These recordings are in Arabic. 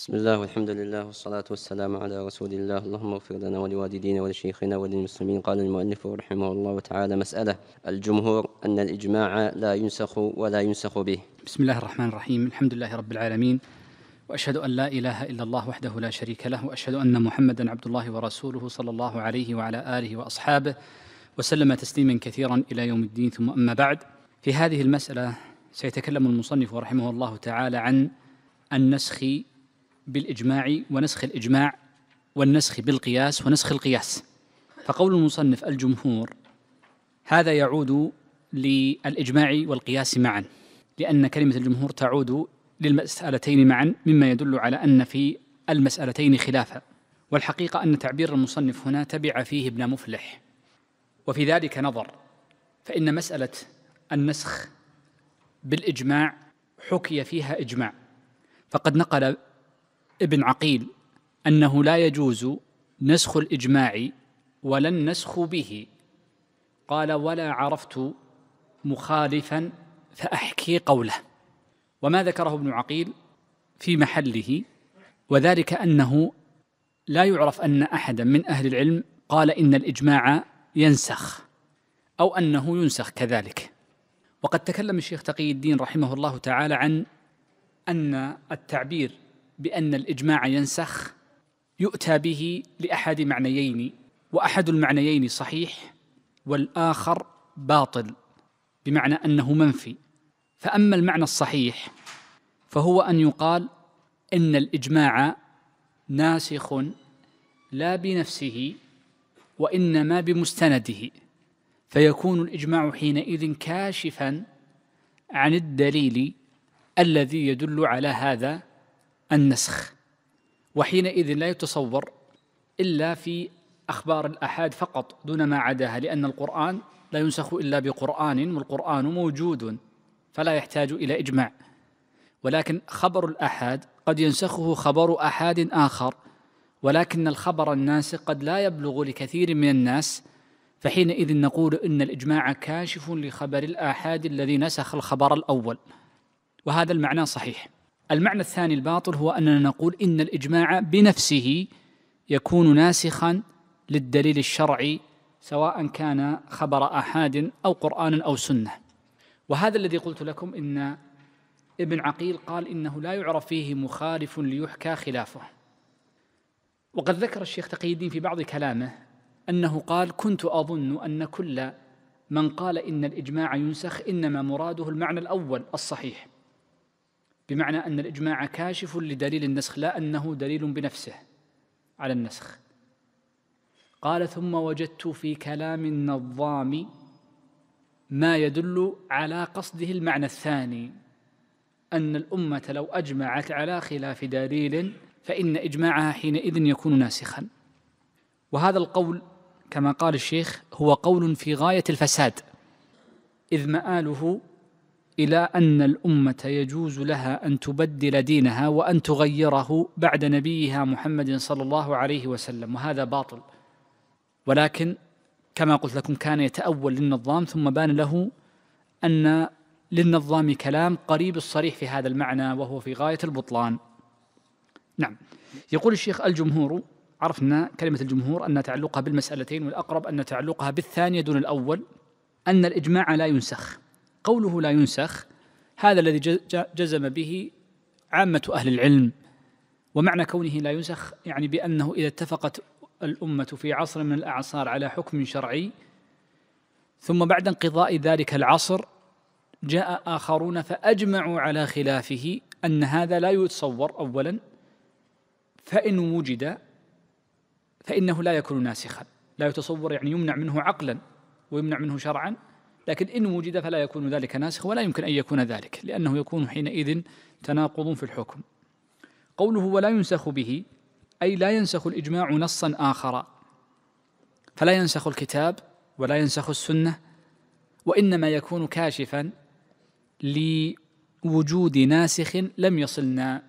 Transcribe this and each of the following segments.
بسم الله والحمد لله والصلاة والسلام على رسول الله اللهم اغفر لنا ولوالدينا ولشيخنا وللمسلمين قال المؤلف رحمه الله تعالى مسألة الجمهور أن الإجماع لا ينسخ ولا ينسخ به بسم الله الرحمن الرحيم الحمد لله رب العالمين وأشهد أن لا إله إلا الله وحده لا شريك له وأشهد أن محمدا عبد الله ورسوله صلى الله عليه وعلى آله وأصحابه وسلم تسليما كثيرا إلى يوم الدين ثم أما بعد في هذه المسألة سيتكلم المصنف رحمه الله تعالى عن النسخ بالإجماع ونسخ الإجماع والنسخ بالقياس ونسخ القياس فقول المصنف الجمهور هذا يعود للإجماع والقياس معا لأن كلمة الجمهور تعود للمسألتين معا مما يدل على أن في المسألتين خلافا والحقيقة أن تعبير المصنف هنا تبع فيه ابن مفلح وفي ذلك نظر فإن مسألة النسخ بالإجماع حكي فيها إجماع فقد نقل ابن عقيل أنه لا يجوز نسخ الإجماع ولا النسخ به قال ولا عرفت مخالفا فأحكي قوله وما ذكره ابن عقيل في محله وذلك أنه لا يعرف أن أحدا من أهل العلم قال إن الإجماع ينسخ أو أنه ينسخ كذلك وقد تكلم الشيخ تقي الدين رحمه الله تعالى عن أن التعبير بأن الإجماع ينسخ يؤتى به لأحد معنيين وأحد المعنيين صحيح والآخر باطل بمعنى أنه منفي فأما المعنى الصحيح فهو أن يقال إن الإجماع ناسخ لا بنفسه وإنما بمستنده فيكون الإجماع حينئذ كاشفا عن الدليل الذي يدل على هذا النسخ وحينئذ لا يتصور إلا في أخبار الآحاد فقط دون ما عداها لأن القرآن لا ينسخ إلا بقرآن والقرآن موجود فلا يحتاج إلى إجماع ولكن خبر الآحاد قد ينسخه خبر احاد آخر ولكن الخبر الناسخ قد لا يبلغ لكثير من الناس فحينئذ نقول إن الإجماع كاشف لخبر الآحاد الذي نسخ الخبر الأول وهذا المعنى صحيح المعنى الثاني الباطل هو أننا نقول إن الإجماع بنفسه يكون ناسخا للدليل الشرعي سواء كان خبر أحد أو قرآن أو سنة وهذا الذي قلت لكم إن ابن عقيل قال إنه لا يعرف فيه مخالف ليحكى خلافه وقد ذكر الشيخ تقي الدين في بعض كلامه أنه قال كنت أظن أن كل من قال إن الإجماع ينسخ إنما مراده المعنى الأول الصحيح بمعنى أن الإجماع كاشف لدليل النسخ لا أنه دليل بنفسه على النسخ قال ثم وجدت في كلام النظام ما يدل على قصده المعنى الثاني أن الأمة لو أجمعت على خلاف دليل فإن إجماعها حينئذ يكون ناسخا وهذا القول كما قال الشيخ هو قول في غاية الفساد إذ مآله الى ان الامه يجوز لها ان تبدل دينها وان تغيره بعد نبيها محمد صلى الله عليه وسلم وهذا باطل ولكن كما قلت لكم كان يتاول للنظام ثم بان له ان للنظام كلام قريب الصريح في هذا المعنى وهو في غايه البطلان نعم يقول الشيخ الجمهور عرفنا كلمة الجمهور أن تعلقها بالمسألتين والأقرب أن تعلقها بالثانية دون الأول أن الإجماع لا ينسخ قوله لا ينسخ هذا الذي جزم به عامة أهل العلم ومعنى كونه لا ينسخ يعني بأنه إذا اتفقت الأمة في عصر من الأعصار على حكم شرعي ثم بعد انقضاء ذلك العصر جاء آخرون فأجمعوا على خلافه أن هذا لا يتصور أولا فإن وجد فإنه لا يكون ناسخا لا يتصور يعني يمنع منه عقلا ويمنع منه شرعا لكن إن وجد فلا يكون ذلك ناسخ ولا يمكن أن يكون ذلك لأنه يكون حينئذ تناقض في الحكم قوله ولا ينسخ به أي لا ينسخ الإجماع نصا آخر فلا ينسخ الكتاب ولا ينسخ السنة وإنما يكون كاشفا لوجود ناسخ لم يصلنا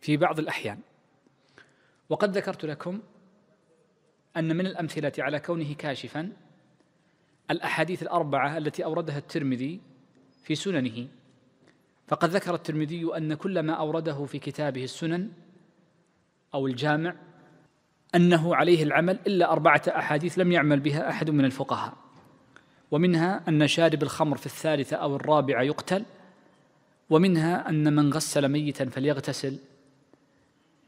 في بعض الأحيان وقد ذكرت لكم أن من الأمثلة على كونه كاشفا الأحاديث الأربعة التي أوردها الترمذي في سننه فقد ذكر الترمذي أن كل ما أورده في كتابه السنن أو الجامع أنه عليه العمل إلا أربعة أحاديث لم يعمل بها أحد من الفقهاء ومنها أن شارب الخمر في الثالثة أو الرابعة يقتل ومنها أن من غسل ميتا فليغتسل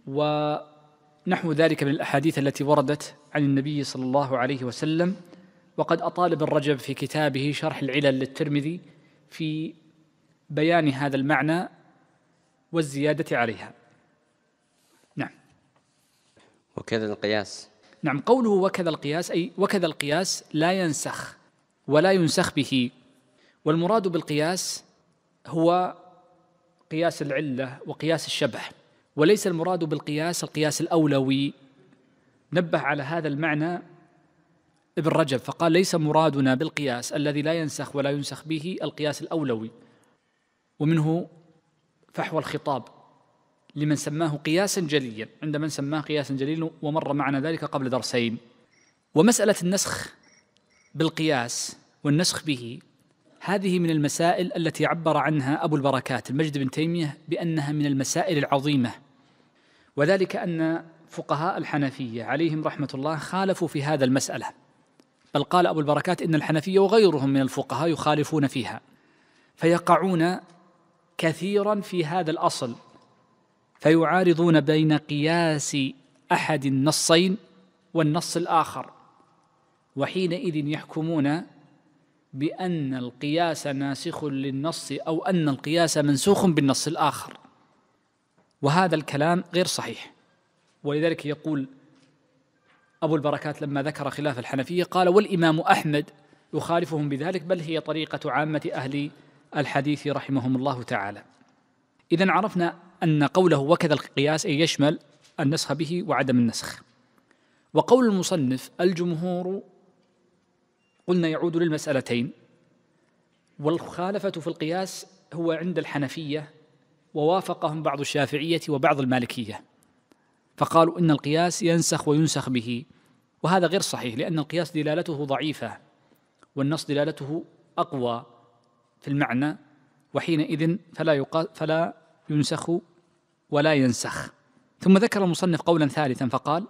ونحو ذلك من الأحاديث التي وردت عن النبي صلى الله عليه وسلم وقد أطال ابن رجب في كتابه شرح العلل للترمذي في بيان هذا المعنى والزيادة عليها نعم وكذا القياس نعم قوله وكذا القياس أي وكذا القياس لا ينسخ ولا ينسخ به والمراد بالقياس هو قياس العلة وقياس الشبه وليس المراد بالقياس القياس الأولوي نبه على هذا المعنى ابن رجب فقال ليس مرادنا بالقياس الذي لا ينسخ ولا ينسخ به القياس الأولوي ومنه فحوى الخطاب لمن سماه قياسا جليا عند من سماه قياسا جليا ومر معنا ذلك قبل درسين ومسألة النسخ بالقياس والنسخ به هذه من المسائل التي عبر عنها أبو البركات المجد بن تيمية بأنها من المسائل العظيمة وذلك أن فقهاء الحنفية عليهم رحمة الله خالفوا في هذا المسألة بل قال أبو البركات إن الحنفية وغيرهم من الفقهاء يخالفون فيها فيقعون كثيرا في هذا الأصل فيعارضون بين قياس أحد النصين والنص الآخر وحينئذ يحكمون بأن القياس ناسخ للنص أو أن القياس منسوخ بالنص الآخر وهذا الكلام غير صحيح ولذلك يقول أبو البركات لما ذكر خلاف الحنفية قال والإمام أحمد يخالفهم بذلك بل هي طريقة عامة أهل الحديث رحمهم الله تعالى إذا عرفنا أن قوله وكذا القياس أي يشمل النسخ به وعدم النسخ وقول المصنف الجمهور قلنا يعود للمسألتين والمخالفة في القياس هو عند الحنفية ووافقهم بعض الشافعية وبعض المالكية فقالوا إن القياس ينسخ وينسخ به وهذا غير صحيح لأن القياس دلالته ضعيفة والنص دلالته أقوى في المعنى وحينئذ فلا فلا ينسخ ولا ينسخ ثم ذكر المصنف قولا ثالثا فقال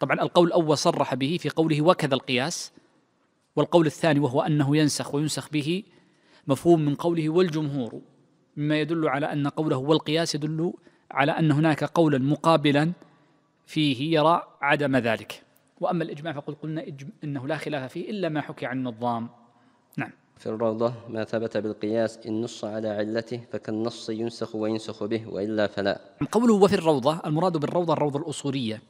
طبعا القول الأول صرح به في قوله وكذا القياس والقول الثاني وهو أنه ينسخ وينسخ به مفهوم من قوله والجمهور مما يدل على أن قوله والقياس يدل على أن هناك قولا مقابلا فيه يرى عدم ذلك وأما الإجماع فقل قلنا إنه لا خلاف فيه إلا ما حكي عن النظام نعم في الروضة ما ثبت بالقياس إن نص على علته فكالنص ينسخ وينسخ به وإلا فلا نعم، قوله وفي الروضة المراد بالروضة الروضة الأصولية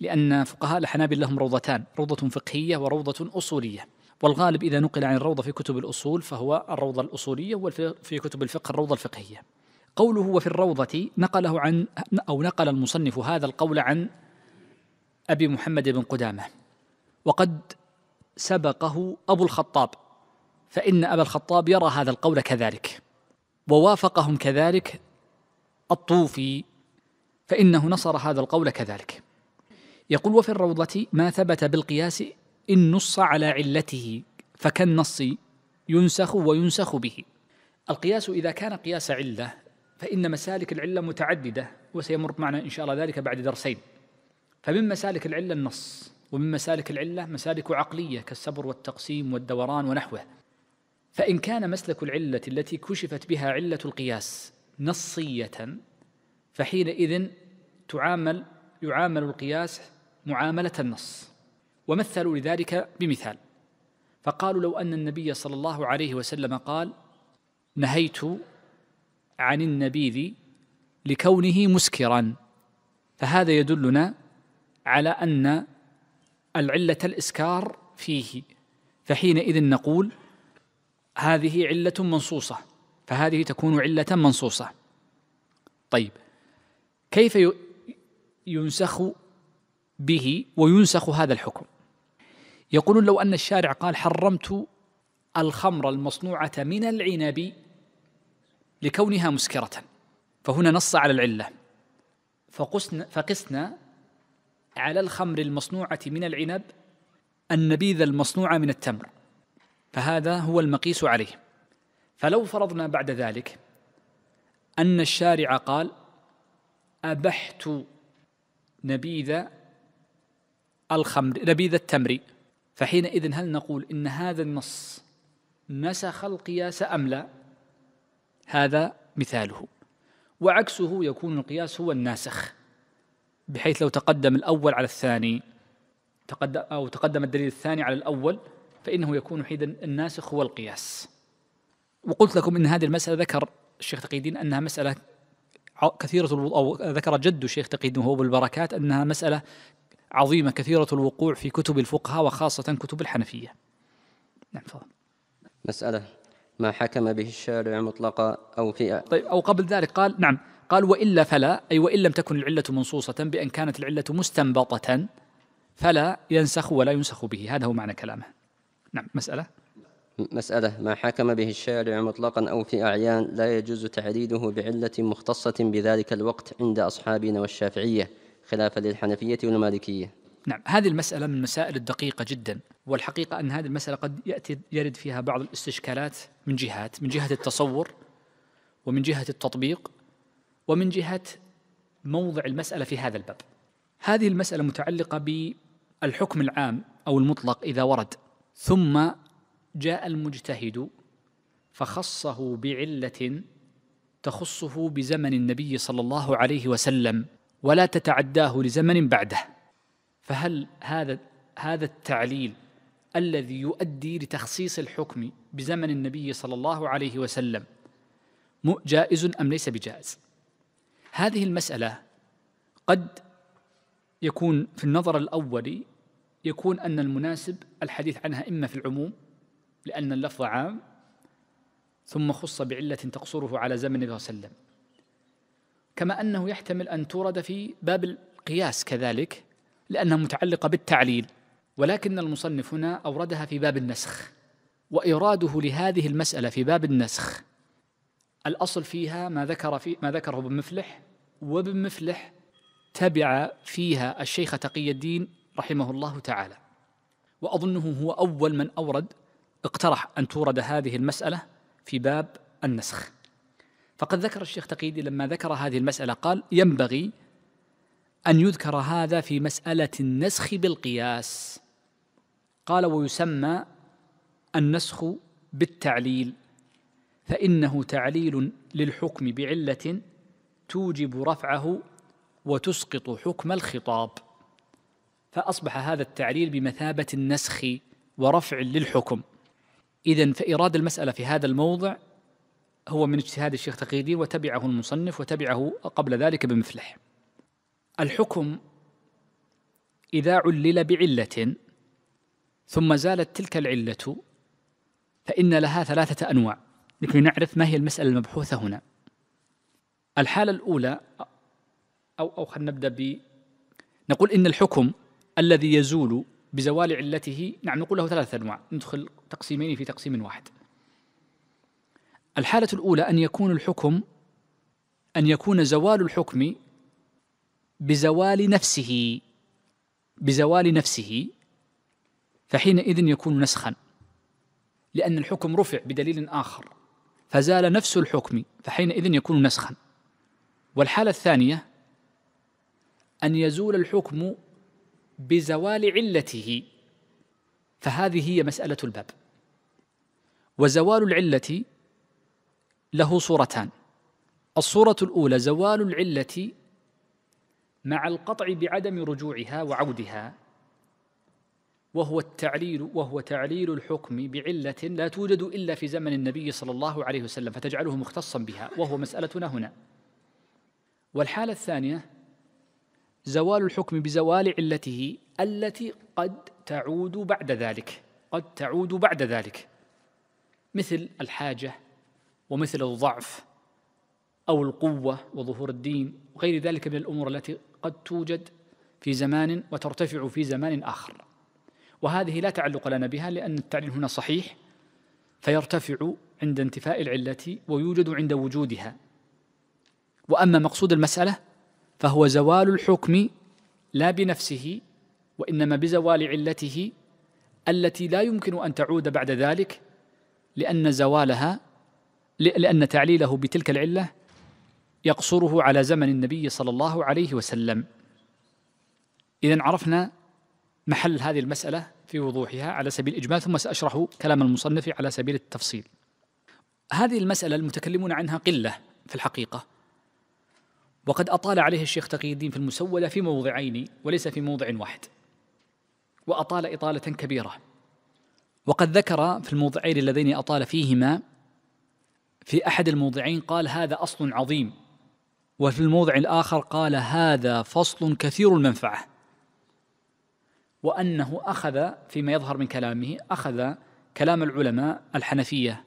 لأن فقهاء الحنابل لهم روضتان روضة فقهية وروضة أصولية والغالب إذا نقل عن الروضة في كتب الأصول فهو الروضة الأصولية وفي كتب الفقه الروضة الفقهية قوله وفي الروضة نقله عن أو نقل المصنف هذا القول عن أبي محمد بن قدامة وقد سبقه أبو الخطاب فإن أبا الخطاب يرى هذا القول كذلك ووافقهم كذلك الطوفي فإنه نصر هذا القول كذلك يقول وفي الروضة ما ثبت بالقياس إن نص على علته فكالنص ينسخ وينسخ به القياس إذا كان قياس علة فإن مسالك العلة متعددة وسيمر معنا إن شاء الله ذلك بعد درسين فمن مسالك العلة النص ومن مسالك العلة مسالك عقلية كالصبر والتقسيم والدوران ونحوه فإن كان مسلك العلة التي كشفت بها علة القياس نصية فحينئذ تعامل يعامل القياس معاملة النص ومثلوا لذلك بمثال فقالوا لو أن النبي صلى الله عليه وسلم قال نهيت عن النبيذ لكونه مسكرا فهذا يدلنا على أن العلة الإسكار فيه فحينئذ نقول هذه علة منصوصة فهذه تكون علة منصوصة طيب كيف ينسخ به وينسخ هذا الحكم يقولون لو أن الشارع قال حرمت الخمر المصنوعة من العنب لكونها مسكرة فهنا نص على العلة فقسنا, فقسنا على الخمر المصنوعة من العنب النبيذ المصنوع من التمر فهذا هو المقيس عليه فلو فرضنا بعد ذلك أن الشارع قال أبحت نبيذ الخمر نبيذ التمر فحينئذ هل نقول إن هذا النص نسخ القياس أم لا هذا مثاله وعكسه يكون القياس هو الناسخ بحيث لو تقدم الأول على الثاني تقدم أو تقدم الدليل الثاني على الأول فإنه يكون وحيدا الناسخ هو القياس وقلت لكم إن هذه المسألة ذكر الشيخ تقيدين أنها مسألة كثيرة أو ذكر جد الشيخ تقيدين هو بالبركات أنها مسألة عظيمة كثيرة الوقوع في كتب الفقهاء وخاصة كتب الحنفية نعم فضل مسألة ما حكم به الشارع مطلقا أو في طيب أو قبل ذلك قال نعم قال وإلا فلا أي وإن لم تكن العلة منصوصة بأن كانت العلة مستنبطة فلا ينسخ ولا ينسخ به هذا هو معنى كلامه نعم مسألة مسألة ما حكم به الشارع مطلقا أو في أعيان لا يجوز تعريده بعلة مختصة بذلك الوقت عند أصحابنا والشافعية خلافا للحنفية والمالكية نعم هذه المسألة من المسائل الدقيقة جدا والحقيقة أن هذه المسألة قد يأتي يرد فيها بعض الاستشكالات من جهات من جهة التصور ومن جهة التطبيق ومن جهة موضع المسألة في هذا الباب هذه المسألة متعلقة بالحكم العام أو المطلق إذا ورد ثم جاء المجتهد فخصه بعلة تخصه بزمن النبي صلى الله عليه وسلم ولا تتعداه لزمن بعده فهل هذا هذا التعليل الذي يؤدي لتخصيص الحكم بزمن النبي صلى الله عليه وسلم جائز ام ليس بجائز هذه المسألة قد يكون في النظر الأولي يكون أن المناسب الحديث عنها إما في العموم لأن اللفظ عام ثم خص بعلة تقصره على زمن النبي صلى الله عليه وسلم كما أنه يحتمل أن تورد في باب القياس كذلك لأنها متعلقة بالتعليل ولكن المصنف هنا أوردها في باب النسخ وإراده لهذه المسألة في باب النسخ الأصل فيها ما ذكر في ما ذكره ابن مفلح وابن مفلح تبع فيها الشيخ تقي الدين رحمه الله تعالى وأظنه هو أول من أورد اقترح أن تورد هذه المسألة في باب النسخ فقد ذكر الشيخ تقي الدين لما ذكر هذه المسألة قال ينبغي أن يذكر هذا في مسألة النسخ بالقياس قال ويسمى النسخ بالتعليل فإنه تعليل للحكم بعلة توجب رفعه وتسقط حكم الخطاب فأصبح هذا التعليل بمثابة النسخ ورفع للحكم إذا فإيراد المسألة في هذا الموضع هو من اجتهاد الشيخ تقي الدين وتبعه المصنف وتبعه قبل ذلك بمفلح الحكم إذا علل بعلة ثم زالت تلك العلة فإن لها ثلاثة أنواع لكي نعرف ما هي المسألة المبحوثة هنا الحالة الأولى أو أو خلينا نبدأ ب نقول إن الحكم الذي يزول بزوال علته نعم نقول له ثلاثة أنواع ندخل تقسيمين في تقسيم واحد الحالة الأولى أن يكون الحكم أن يكون زوال الحكم بزوال نفسه بزوال نفسه فحينئذ يكون نسخا لأن الحكم رفع بدليل آخر فزال نفس الحكم فحينئذ يكون نسخا والحالة الثانية أن يزول الحكم بزوال علته فهذه هي مسألة الباب وزوال العلة له صورتان الصورة الأولى زوال العلة مع القطع بعدم رجوعها وعودها وهو التعليل وهو تعليل الحكم بعلة لا توجد إلا في زمن النبي صلى الله عليه وسلم فتجعله مختصا بها وهو مسألتنا هنا والحالة الثانية زوال الحكم بزوال علته التي قد تعود بعد ذلك قد تعود بعد ذلك مثل الحاجة ومثل الضعف أو القوة وظهور الدين وغير ذلك من الأمور التي قد توجد في زمان وترتفع في زمان آخر وهذه لا تعلق لنا بها لأن التعليل هنا صحيح فيرتفع عند انتفاء العلة ويوجد عند وجودها وأما مقصود المسألة فهو زوال الحكم لا بنفسه وإنما بزوال علته التي لا يمكن أن تعود بعد ذلك لأن زوالها لأن تعليله بتلك العلة يقصره على زمن النبي صلى الله عليه وسلم إذا عرفنا محل هذه المسألة في وضوحها على سبيل الإجمال ثم سأشرح كلام المصنف على سبيل التفصيل هذه المسألة المتكلمون عنها قلة في الحقيقة وقد أطال عليها الشيخ تقي الدين في المسودة في موضعين وليس في موضع واحد وأطال إطالة كبيرة وقد ذكر في الموضعين اللذين أطال فيهما في أحد الموضعين قال هذا أصل عظيم وفي الموضع الآخر قال هذا فصل كثير المنفعة وأنه أخذ فيما يظهر من كلامه أخذ كلام العلماء الحنفية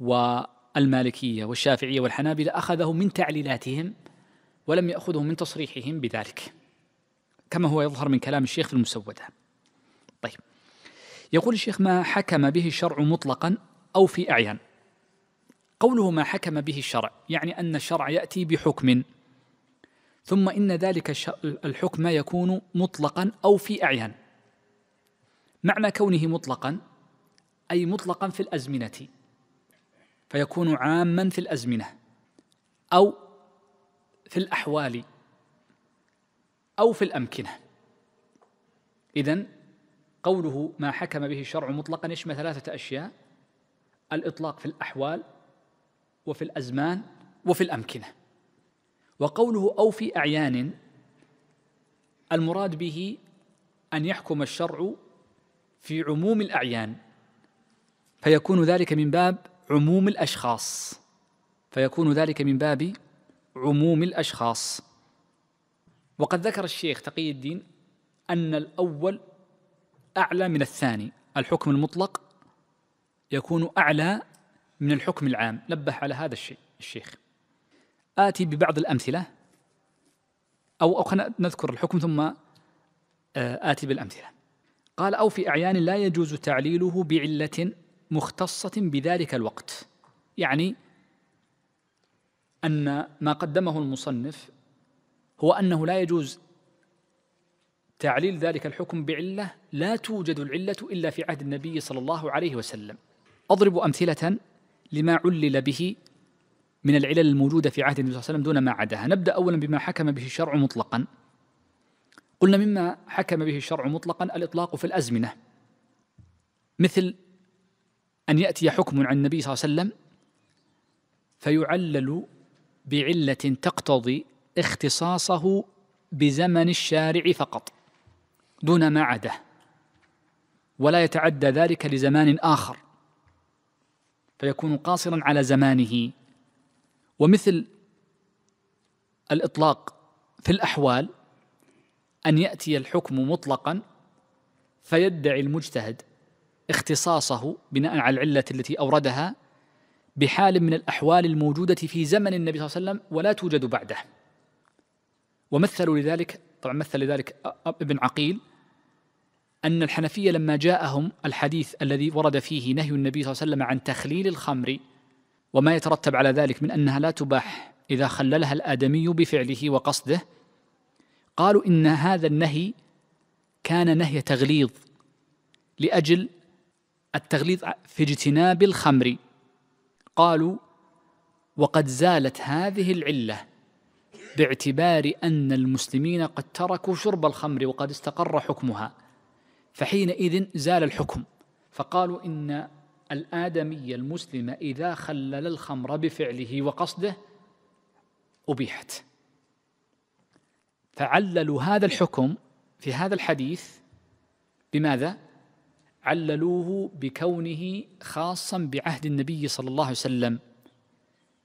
والمالكية والشافعية والحنابلة أخذه من تعليلاتهم ولم يأخذه من تصريحهم بذلك كما هو يظهر من كلام الشيخ في المسودة طيب يقول الشيخ ما حكم به الشرع مطلقا أو في أعيان قوله ما حكم به الشرع يعني أن الشرع يأتي بحكم ثم إن ذلك الحكم يكون مطلقا أو في أعيان معنى كونه مطلقا أي مطلقا في الأزمنة فيكون عاما في الأزمنة أو في الأحوال أو في الأمكنة إذا قوله ما حكم به الشرع مطلقا يشمل ثلاثة أشياء الإطلاق في الأحوال وفي الأزمان وفي الأمكنة وقوله أو في أعيان المراد به أن يحكم الشرع في عموم الأعيان فيكون ذلك من باب عموم الأشخاص فيكون ذلك من باب عموم الأشخاص وقد ذكر الشيخ تقي الدين أن الأول أعلى من الثاني الحكم المطلق يكون أعلى من الحكم العام نبه على هذا الشيء الشيخ آتي ببعض الأمثلة أو, أو نذكر الحكم ثم آه، آتي بالأمثلة قال أو في أعيان لا يجوز تعليله بعلة مختصة بذلك الوقت يعني أن ما قدمه المصنف هو أنه لا يجوز تعليل ذلك الحكم بعلة لا توجد العلة إلا في عهد النبي صلى الله عليه وسلم أضرب أمثلة لما علل به من العلل الموجودة في عهد النبي صلى الله عليه وسلم دون ما عداها نبدأ أولا بما حكم به الشرع مطلقا قلنا مما حكم به الشرع مطلقا الإطلاق في الأزمنة مثل أن يأتي حكم عن النبي صلى الله عليه وسلم فيعلل بعلة تقتضي اختصاصه بزمن الشارع فقط دون ما عداه ولا يتعدى ذلك لزمان آخر فيكون قاصرا على زمانه ومثل الإطلاق في الأحوال ان ياتي الحكم مطلقا فيدعي المجتهد اختصاصه بناء على العله التي اوردها بحال من الاحوال الموجوده في زمن النبي صلى الله عليه وسلم ولا توجد بعده ومثلوا لذلك طبعا مثل لذلك ابن عقيل أن الحنفية لما جاءهم الحديث الذي ورد فيه نهي النبي صلى الله عليه وسلم عن تخليل الخمر وما يترتب على ذلك من أنها لا تباح إذا خللها الآدمي بفعله وقصده قالوا إن هذا النهي كان نهي تغليظ لأجل التغليظ في اجتناب الخمر قالوا وقد زالت هذه العله باعتبار ان المسلمين قد تركوا شرب الخمر وقد استقر حكمها فحينئذ زال الحكم فقالوا ان الادمي المسلم اذا خلل الخمر بفعله وقصده ابيحت فعللوا هذا الحكم في هذا الحديث بماذا؟ عللوه بكونه خاصا بعهد النبي صلى الله عليه وسلم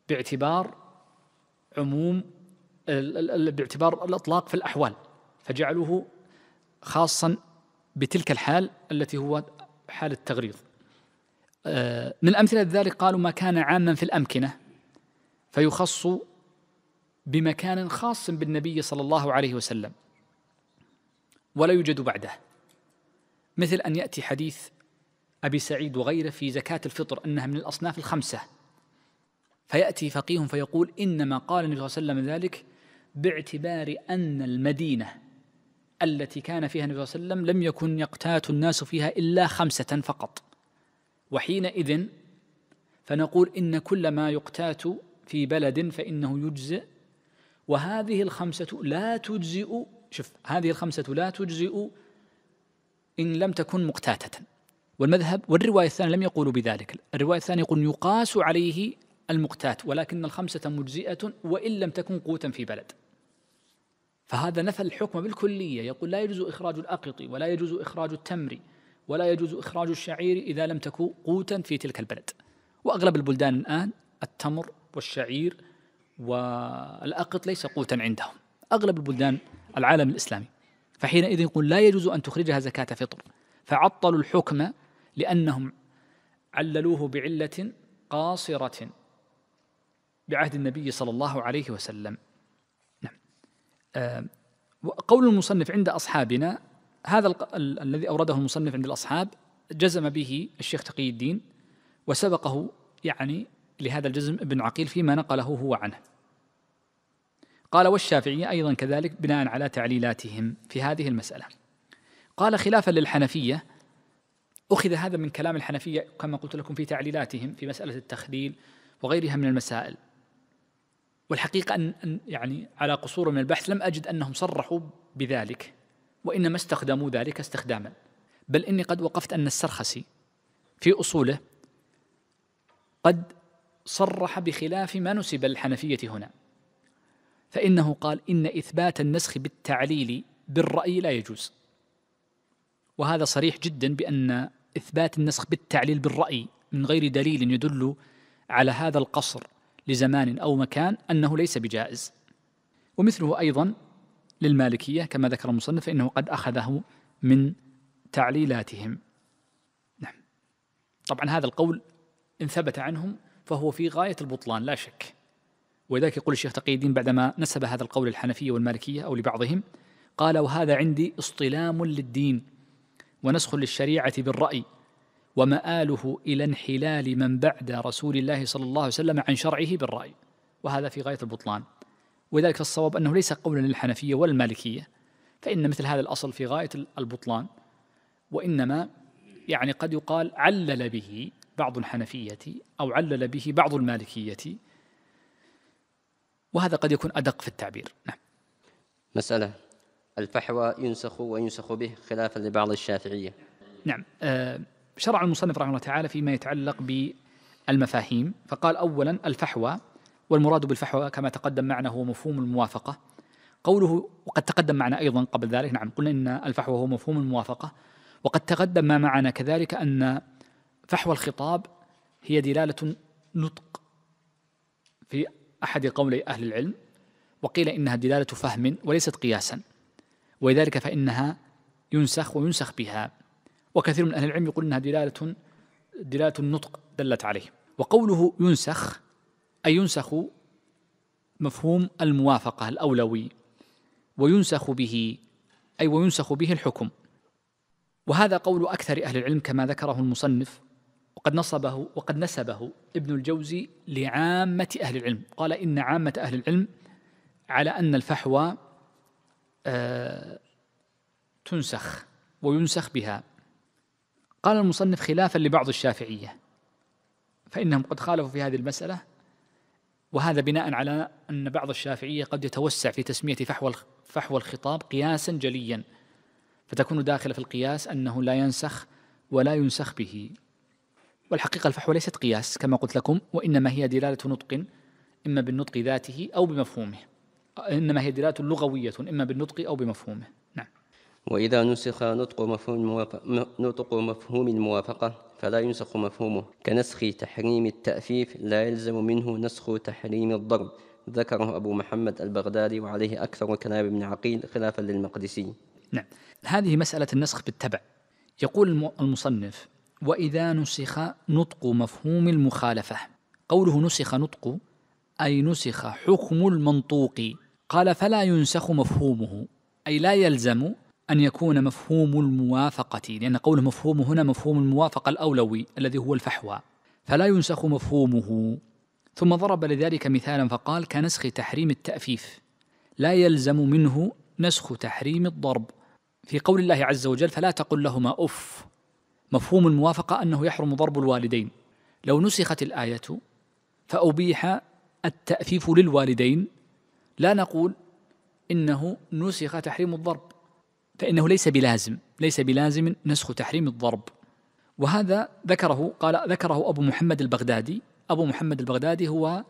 باعتبار عموم باعتبار الاطلاق في الاحوال فجعلوه خاصا بتلك الحال التي هو حال التغريض آه، من امثله ذلك قالوا ما كان عاما في الامكنه فيخص بمكان خاص بالنبي صلى الله عليه وسلم ولا يوجد بعده مثل ان ياتي حديث ابي سعيد وغيره في زكاه الفطر انها من الاصناف الخمسه فياتي فقيه فيقول انما قال النبي صلى الله عليه وسلم ذلك باعتبار ان المدينه التي كان فيها النبي صلى الله عليه وسلم لم يكن يقتات الناس فيها الا خمسه فقط وحينئذ فنقول ان كل ما يقتات في بلد فانه يجزئ وهذه الخمسة لا تجزئ شوف هذه الخمسة لا تجزئ إن لم تكن مقتاتة والمذهب والرواية الثانية لم يقولوا بذلك الرواية الثانية يقول يقاس عليه المقتات ولكن الخمسة مجزئة وإن لم تكن قوتا في بلد فهذا نفى الحكم بالكلية يقول لا يجوز إخراج الأقط ولا يجوز إخراج التمر ولا يجوز إخراج الشعير إذا لم تكن قوتا في تلك البلد وأغلب البلدان الآن التمر والشعير والأقط ليس قوتا عندهم أغلب البلدان العالم الإسلامي فحينئذ يقول لا يجوز أن تخرجها زكاة فطر فعطلوا الحكم لأنهم عللوه بعلة قاصرة بعهد النبي صلى الله عليه وسلم نعم آه، قول المصنف عند أصحابنا هذا الذي أورده المصنف عند الأصحاب جزم به الشيخ تقي الدين وسبقه يعني لهذا الجزم ابن عقيل فيما نقله هو عنه قال والشافعية أيضا كذلك بناء على تعليلاتهم في هذه المسألة قال خلافا للحنفية أخذ هذا من كلام الحنفية كما قلت لكم في تعليلاتهم في مسألة التخليل وغيرها من المسائل والحقيقة أن يعني على قصور من البحث لم أجد أنهم صرحوا بذلك وإنما استخدموا ذلك استخداما بل إني قد وقفت أن السرخسي في أصوله قد صرح بخلاف ما نسب للحنفية هنا فإنه قال إن إثبات النسخ بالتعليل بالرأي لا يجوز وهذا صريح جدا بأن إثبات النسخ بالتعليل بالرأي من غير دليل يدل على هذا القصر لزمان أو مكان أنه ليس بجائز ومثله أيضا للمالكية كما ذكر المصنف فإنه قد أخذه من تعليلاتهم نعم. طبعا هذا القول إن ثبت عنهم فهو في غاية البطلان لا شك ولذلك يقول الشيخ تقي الدين بعدما نسب هذا القول الحنفية والمالكية أو لبعضهم قال وهذا عندي اصطلام للدين ونسخ للشريعة بالرأي ومآله إلى انحلال من بعد رسول الله صلى الله عليه وسلم عن شرعه بالرأي وهذا في غاية البطلان وذلك الصواب أنه ليس قولا للحنفية ولا المالكية فإن مثل هذا الأصل في غاية البطلان وإنما يعني قد يقال علل به بعض الحنفية أو علل به بعض المالكية وهذا قد يكون أدق في التعبير نعم مسألة الفحوى ينسخ وينسخ به خلافا لبعض الشافعية نعم آه، شرع المصنف رحمه الله تعالى فيما يتعلق بالمفاهيم فقال أولا الفحوى والمراد بالفحوى كما تقدم معنا هو مفهوم الموافقة قوله وقد تقدم معنا أيضا قبل ذلك نعم قلنا إن الفحوى هو مفهوم الموافقة وقد تقدم ما معنا كذلك أن فحوى الخطاب هي دلالة نطق في أحد قولي أهل العلم وقيل إنها دلالة فهم وليست قياسا ولذلك فإنها ينسخ وينسخ بها وكثير من أهل العلم يقول إنها دلالة دلالة النطق دلت عليه وقوله ينسخ أي ينسخ مفهوم الموافقة الأولوي وينسخ به أي وينسخ به الحكم وهذا قول أكثر أهل العلم كما ذكره المصنف وقد نصبه وقد نسبه ابن الجوزي لعامة أهل العلم قال إن عامة أهل العلم على أن الفحوى آه، تنسخ وينسخ بها قال المصنف خلافا لبعض الشافعية فإنهم قد خالفوا في هذه المسألة وهذا بناء على أن بعض الشافعية قد يتوسع في تسمية فحوى فحوى الخطاب قياسا جليا فتكون داخلة في القياس أنه لا ينسخ ولا ينسخ به والحقيقة الفحوى ليست قياس كما قلت لكم وإنما هي دلالة نطق إما بالنطق ذاته أو بمفهومه إنما هي دلالة لغوية إما بالنطق أو بمفهومه نعم وإذا نسخ نطق مفهوم الموافقة نطق مفهوم الموافقة فلا ينسخ مفهومه كنسخ تحريم التأفيف لا يلزم منه نسخ تحريم الضرب ذكره أبو محمد البغدادي وعليه أكثر كلام ابن عقيل خلافا للمقدسي نعم هذه مسألة النسخ بالتبع يقول المصنف وإذا نسخ نطق مفهوم المخالفة قوله نسخ نطق أي نسخ حكم المنطوق قال فلا ينسخ مفهومه أي لا يلزم أن يكون مفهوم الموافقة لأن قوله مفهوم هنا مفهوم الموافقة الأولوي الذي هو الفحوى فلا ينسخ مفهومه ثم ضرب لذلك مثالا فقال كنسخ تحريم التأفيف لا يلزم منه نسخ تحريم الضرب في قول الله عز وجل فلا تقل لهما أف مفهوم الموافقة أنه يحرم ضرب الوالدين لو نسخت الآية فأبيح التأفيف للوالدين لا نقول إنه نسخ تحريم الضرب فإنه ليس بلازم ليس بلازم نسخ تحريم الضرب وهذا ذكره قال ذكره أبو محمد البغدادي أبو محمد البغدادي هو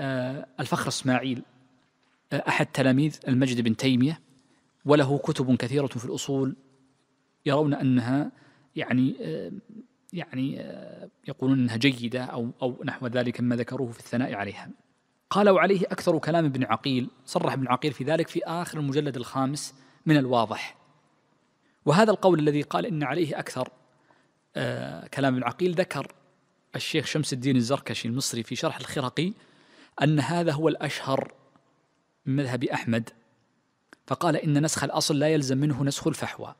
آه، الفخر إسماعيل آه، أحد تلاميذ المجد بن تيمية وله كتب كثيرة في الأصول يرون أنها يعني آه، يعني آه، يقولون انها جيده او او نحو ذلك مما ذكروه في الثناء عليها. قال وعليه اكثر كلام ابن عقيل، صرح ابن عقيل في ذلك في اخر المجلد الخامس من الواضح. وهذا القول الذي قال ان عليه اكثر آه، كلام ابن عقيل ذكر الشيخ شمس الدين الزركشي المصري في شرح الخرقي ان هذا هو الاشهر من مذهب احمد فقال ان نسخ الاصل لا يلزم منه نسخ الفحوى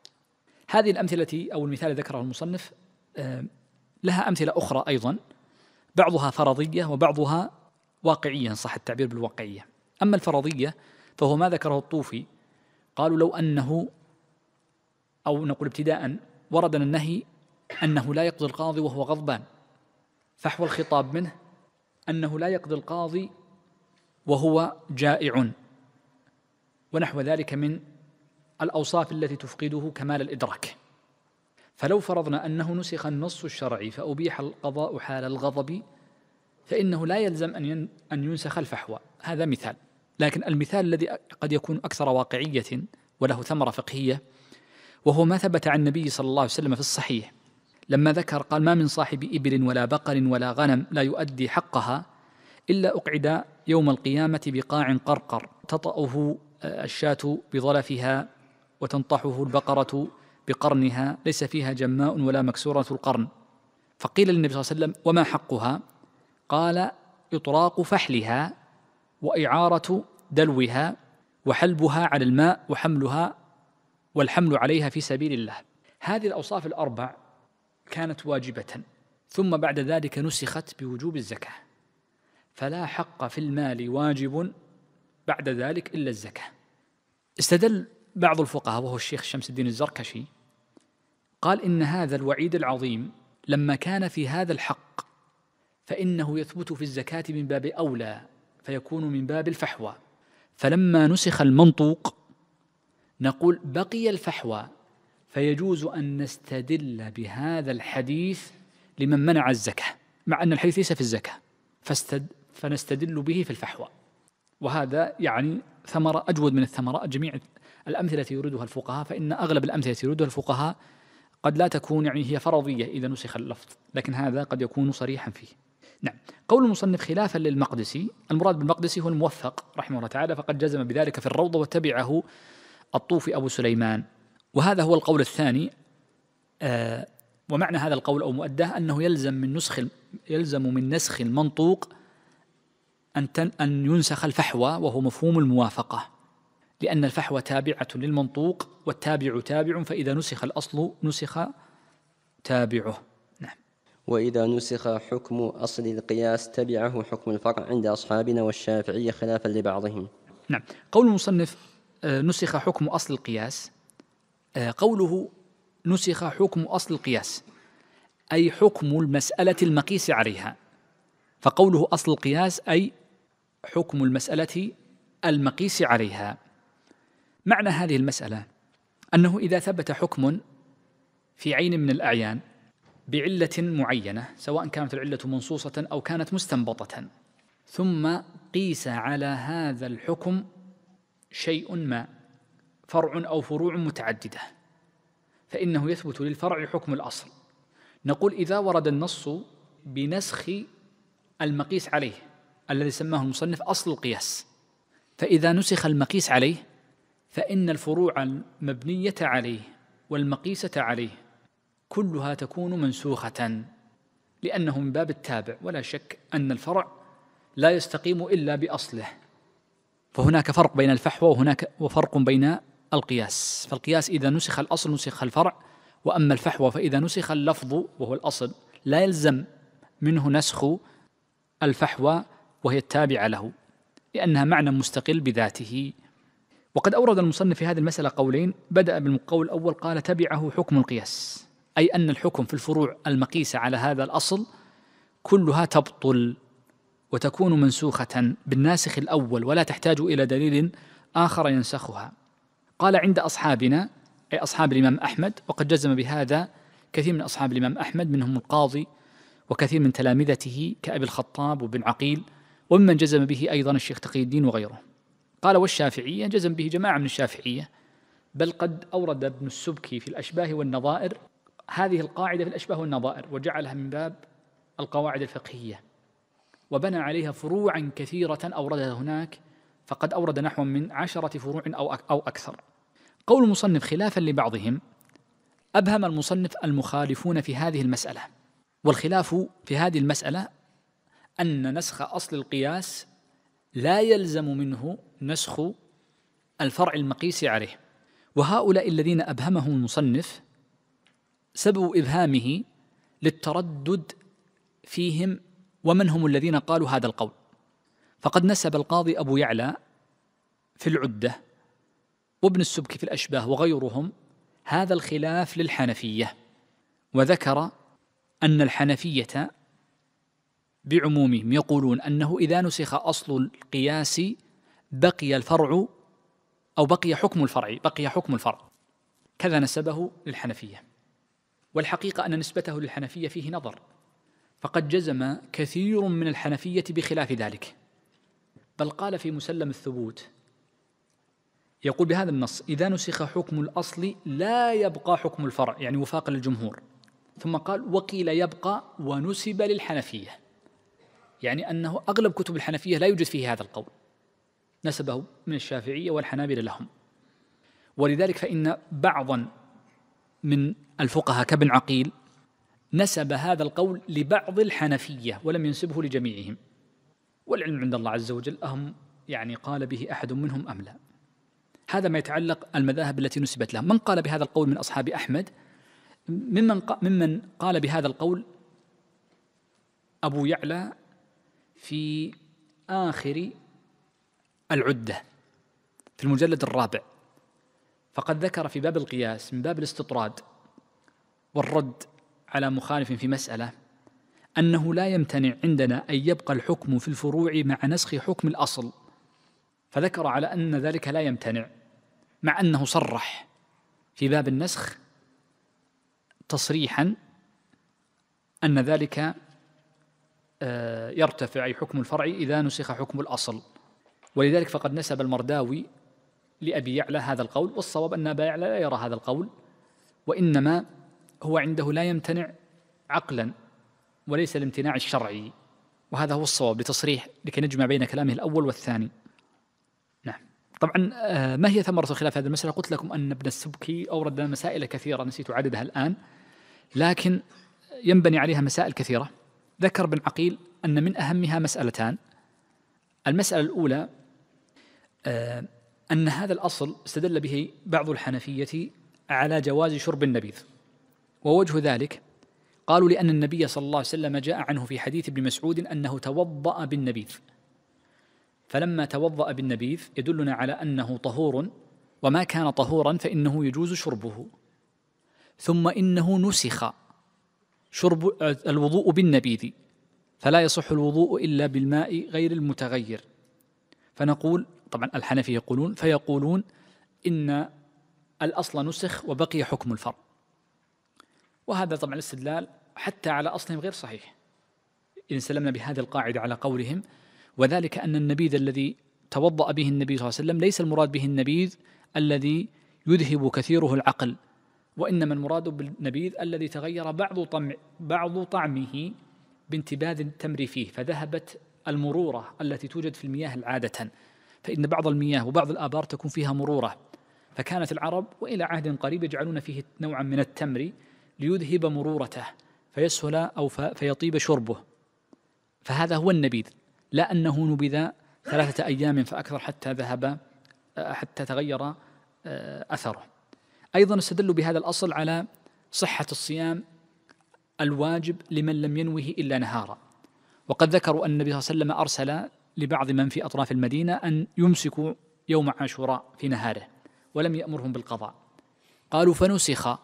هذه الأمثلة أو المثال الذي ذكره المصنف لها أمثلة أخرى أيضا بعضها فرضية وبعضها واقعية إن صح التعبير بالواقعية أما الفرضية فهو ما ذكره الطوفي قالوا لو أنه أو نقول ابتداء وردنا النهي أنه لا يقضي القاضي وهو غضبان فحوى الخطاب منه أنه لا يقضي القاضي وهو جائع ونحو ذلك من الأوصاف التي تفقده كمال الإدراك فلو فرضنا أنه نسخ النص الشرعي فأبيح القضاء حال الغضب فإنه لا يلزم أن أن ينسخ الفحوى هذا مثال لكن المثال الذي قد يكون أكثر واقعية وله ثمرة فقهية وهو ما ثبت عن النبي صلى الله عليه وسلم في الصحيح لما ذكر قال ما من صاحب إبل ولا بقر ولا غنم لا يؤدي حقها إلا أقعد يوم القيامة بقاع قرقر تطأه الشاة بظلفها وتنطحه البقرة بقرنها ليس فيها جماء ولا مكسورة القرن فقيل للنبي صلى الله عليه وسلم وما حقها قال إطراق فحلها وإعارة دلوها وحلبها على الماء وحملها والحمل عليها في سبيل الله هذه الأوصاف الأربع كانت واجبة ثم بعد ذلك نسخت بوجوب الزكاة فلا حق في المال واجب بعد ذلك إلا الزكاة استدل بعض الفقهاء وهو الشيخ شمس الدين الزركشي قال إن هذا الوعيد العظيم لما كان في هذا الحق فإنه يثبت في الزكاة من باب أولى فيكون من باب الفحوى فلما نسخ المنطوق نقول بقي الفحوى فيجوز أن نستدل بهذا الحديث لمن منع الزكاة مع أن الحديث ليس في الزكاة فاستد فنستدل به في الفحوى وهذا يعني ثمرة أجود من الثمرات جميع الأمثلة التي يريدها الفقهاء فإن أغلب الأمثلة التي يريدها الفقهاء قد لا تكون يعني هي فرضية إذا نسخ اللفظ لكن هذا قد يكون صريحا فيه نعم قول المصنف خلافا للمقدسي المراد بالمقدسي هو الموفق رحمه الله تعالى فقد جزم بذلك في الروضة وتبعه الطوفي أبو سليمان وهذا هو القول الثاني آه ومعنى هذا القول أو مؤداه أنه يلزم من نسخ يلزم من نسخ المنطوق أن أن ينسخ الفحوى وهو مفهوم الموافقة لأن الفحوى تابعة للمنطوق والتابع تابع فإذا نسخ الأصل نسخ تابعه نعم وإذا نسخ حكم أصل القياس تبعه حكم الفرع عند أصحابنا والشافعية خلافا لبعضهم نعم قول المصنف آه، نسخ حكم أصل القياس آه، قوله نسخ حكم أصل القياس أي حكم المسألة المقيس عليها فقوله أصل القياس أي حكم المسألة المقيس عليها معنى هذه المسألة أنه إذا ثبت حكم في عين من الأعيان بعلة معينة سواء كانت العلة منصوصة أو كانت مستنبطة ثم قيس على هذا الحكم شيء ما فرع أو فروع متعددة فإنه يثبت للفرع حكم الأصل نقول إذا ورد النص بنسخ المقيس عليه الذي سماه المصنف أصل القياس فإذا نسخ المقيس عليه فإن الفروع المبنية عليه والمقيسة عليه كلها تكون منسوخة لأنه من باب التابع ولا شك أن الفرع لا يستقيم إلا بأصله فهناك فرق بين الفحوى وهناك وفرق بين القياس فالقياس إذا نسخ الأصل نسخ الفرع وأما الفحوى فإذا نسخ اللفظ وهو الأصل لا يلزم منه نسخ الفحوى وهي التابعة له لأنها معنى مستقل بذاته وقد أورد المصنف في هذه المسألة قولين بدأ بالقول الأول قال تبعه حكم القياس أي أن الحكم في الفروع المقيسة على هذا الأصل كلها تبطل وتكون منسوخة بالناسخ الأول ولا تحتاج إلى دليل آخر ينسخها قال عند أصحابنا أي أصحاب الإمام أحمد وقد جزم بهذا كثير من أصحاب الإمام أحمد منهم القاضي وكثير من تلامذته كأبي الخطاب وبن عقيل وممن جزم به أيضا الشيخ تقي الدين وغيره قال والشافعية جزم به جماعة من الشافعية بل قد أورد ابن السبكي في الأشباه والنظائر هذه القاعدة في الأشباه والنظائر وجعلها من باب القواعد الفقهية وبنى عليها فروعا كثيرة أوردها هناك فقد أورد نحو من عشرة فروع أو أو أكثر. قول المصنف خلافا لبعضهم أبهم المصنف المخالفون في هذه المسألة والخلاف في هذه المسألة أن نسخ أصل القياس لا يلزم منه نسخ الفرع المقيس عليه وهؤلاء الذين أبهمهم المصنف سبب إبهامه للتردد فيهم ومن هم الذين قالوا هذا القول فقد نسب القاضي أبو يعلى في العدة وابن السبك في الأشباه وغيرهم هذا الخلاف للحنفية وذكر أن الحنفية بعمومهم يقولون أنه إذا نسخ أصل القياس بقي الفرع أو بقي حكم الفرع بقي حكم الفرع كذا نسبه للحنفية والحقيقة أن نسبته للحنفية فيه نظر فقد جزم كثير من الحنفية بخلاف ذلك بل قال في مسلم الثبوت يقول بهذا النص إذا نسخ حكم الأصل لا يبقى حكم الفرع يعني وفاقا للجمهور ثم قال وقيل يبقى ونسب للحنفية يعني أنه أغلب كتب الحنفية لا يوجد فيه هذا القول نسبه من الشافعية والحنابلة لهم ولذلك فإن بعضا من الفقهاء كابن عقيل نسب هذا القول لبعض الحنفية ولم ينسبه لجميعهم والعلم عند الله عز وجل أهم يعني قال به أحد منهم أم لا هذا ما يتعلق المذاهب التي نسبت لها من قال بهذا القول من أصحاب أحمد ممن ممن قال بهذا القول أبو يعلى في آخر العدة في المجلد الرابع فقد ذكر في باب القياس من باب الاستطراد والرد على مخالف في مسألة أنه لا يمتنع عندنا أن يبقى الحكم في الفروع مع نسخ حكم الأصل فذكر على أن ذلك لا يمتنع مع أنه صرح في باب النسخ تصريحا أن ذلك آه، يرتفع أي حكم الفرع إذا نسخ حكم الأصل ولذلك فقد نسب المرداوي لأبي يعلى هذا القول والصواب أن أبا يعلى لا يرى هذا القول وإنما هو عنده لا يمتنع عقلا وليس الامتناع الشرعي وهذا هو الصواب لتصريح لكي نجمع بين كلامه الأول والثاني نعم طبعا آه، ما هي ثمرة الخلاف في هذه المسألة قلت لكم أن ابن السبكي أورد لنا مسائل كثيرة نسيت عددها الآن لكن ينبني عليها مسائل كثيرة ذكر بن عقيل أن من أهمها مسألتان المسألة الأولى آه، أن هذا الأصل استدل به بعض الحنفية على جواز شرب النبيذ ووجه ذلك قالوا لأن النبي صلى الله عليه وسلم جاء عنه في حديث ابن مسعود أنه توضأ بالنبيذ فلما توضأ بالنبيذ يدلنا على أنه طهور وما كان طهورا فإنه يجوز شربه ثم إنه نسخ شرب آه، الوضوء بالنبيذ فلا يصح الوضوء إلا بالماء غير المتغير فنقول طبعا الحنفي يقولون فيقولون إن الأصل نسخ وبقي حكم الفرع وهذا طبعا الاستدلال حتى على أصلهم غير صحيح إن سلمنا بهذه القاعدة على قولهم وذلك أن النبيذ الذي توضأ به النبي صلى الله عليه وسلم ليس المراد به النبيذ الذي يذهب كثيره العقل وإنما المراد بالنبيذ الذي تغير بعض طمع بعض طعمه بانتباذ التمر فيه فذهبت المرورة التي توجد في المياه عادة فإن بعض المياه وبعض الآبار تكون فيها مرورة فكانت العرب وإلى عهد قريب يجعلون فيه نوعا من التمر ليذهب مرورته فيسهل أو فيطيب شربه فهذا هو النبيذ لا أنه نبذ ثلاثة أيام فأكثر حتى ذهب آه، حتى تغير آه، أثره أيضا استدلوا بهذا الأصل على صحة الصيام الواجب لمن لم ينوه إلا نهارا وقد ذكروا أن النبي صلى الله عليه وسلم أرسل لبعض من في أطراف المدينة أن يمسكوا يوم عاشوراء في نهاره ولم يأمرهم بالقضاء قالوا فنسخ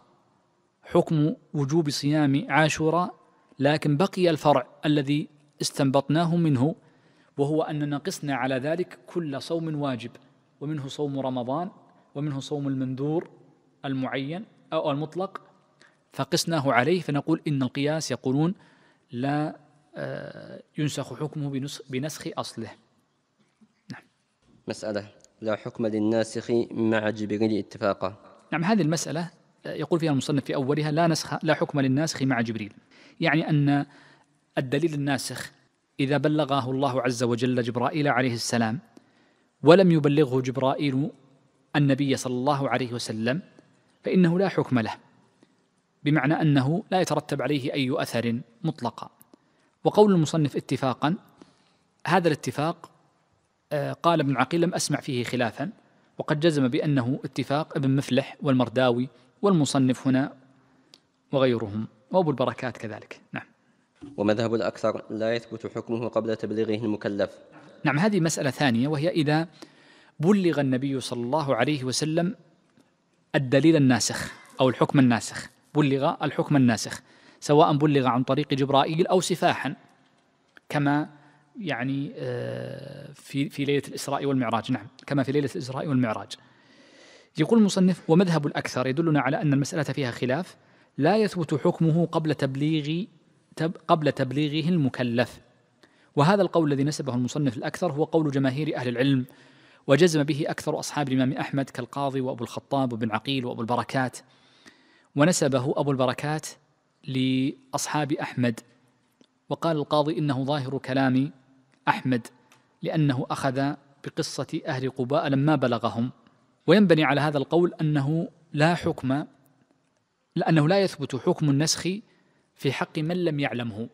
حكم وجوب صيام عاشوراء لكن بقي الفرع الذي استنبطناه منه وهو أننا قسنا على ذلك كل صوم واجب ومنه صوم رمضان ومنه صوم المنذور المعين أو المطلق فقسناه عليه فنقول إن القياس يقولون لا آه، ينسخ حكمه بنسخ أصله نعم مسألة لا حكم للناسخ مع جبريل اتفاقا نعم هذه المسألة آه، يقول فيها المصنف في أولها لا نسخ لا حكم للناسخ مع جبريل يعني أن الدليل الناسخ إذا بلغه الله عز وجل جبرائيل عليه السلام ولم يبلغه جبرائيل النبي صلى الله عليه وسلم فإنه لا حكم له بمعنى أنه لا يترتب عليه أي أثر مطلقا وقول المصنف اتفاقا هذا الاتفاق آه، قال ابن عقيل لم أسمع فيه خلافا وقد جزم بأنه اتفاق ابن مفلح والمرداوي والمصنف هنا وغيرهم وأبو البركات كذلك نعم ومذهب الأكثر لا يثبت حكمه قبل تبليغه المكلف نعم هذه مسألة ثانية وهي إذا بلغ النبي صلى الله عليه وسلم الدليل الناسخ أو الحكم الناسخ بلغ الحكم الناسخ سواء بلغ عن طريق جبرائيل أو سفاحا كما يعني آه، في في ليلة الإسراء والمعراج نعم كما في ليلة الإسراء والمعراج يقول المصنف ومذهب الأكثر يدلنا على أن المسألة فيها خلاف لا يثبت حكمه قبل تبليغ قبل تبليغه المكلف وهذا القول الذي نسبه المصنف الأكثر هو قول جماهير أهل العلم وجزم به أكثر أصحاب الإمام أحمد كالقاضي وأبو الخطاب وابن عقيل وأبو البركات ونسبه أبو البركات لأصحاب أحمد وقال القاضي إنه ظاهر كلام أحمد لأنه أخذ بقصة أهل قباء لما بلغهم وينبني على هذا القول أنه لا حكم لأنه لا يثبت حكم النسخ في حق من لم يعلمه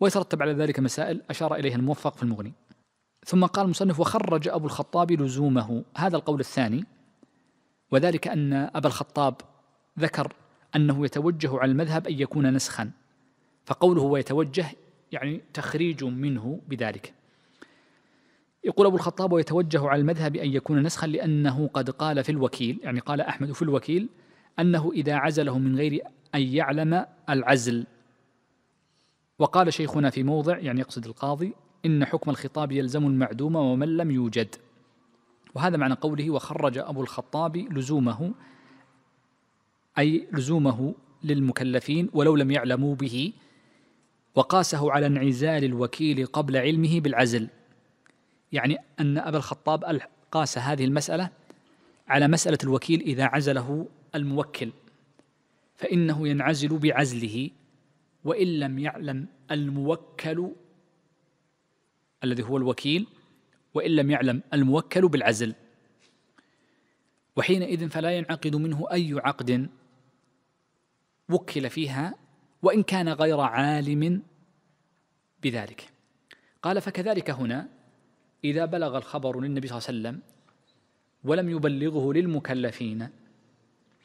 ويترتب على ذلك مسائل أشار إليها الموفق في المغني ثم قال المصنف وخرج أبو الخطاب لزومه هذا القول الثاني وذلك أن أبا الخطاب ذكر أنه يتوجه على المذهب أن يكون نسخا فقوله ويتوجه يعني تخريج منه بذلك يقول أبو الخطاب ويتوجه على المذهب أن يكون نسخا لأنه قد قال في الوكيل يعني قال أحمد في الوكيل أنه إذا عزله من غير أن يعلم العزل وقال شيخنا في موضع يعني يقصد القاضي إن حكم الخطاب يلزم المعدوم ومن لم يوجد وهذا معنى قوله وخرج أبو الخطاب لزومه أي لزومه للمكلفين ولو لم يعلموا به وقاسه على انعزال الوكيل قبل علمه بالعزل يعني أن أبا الخطاب قاس هذه المسألة على مسألة الوكيل إذا عزله الموكل فإنه ينعزل بعزله وإن لم يعلم الموكل الذي هو الوكيل وإن لم يعلم الموكل بالعزل وحينئذ فلا ينعقد منه أي عقد وكل فيها وان كان غير عالم بذلك قال فكذلك هنا اذا بلغ الخبر للنبي صلى الله عليه وسلم ولم يبلغه للمكلفين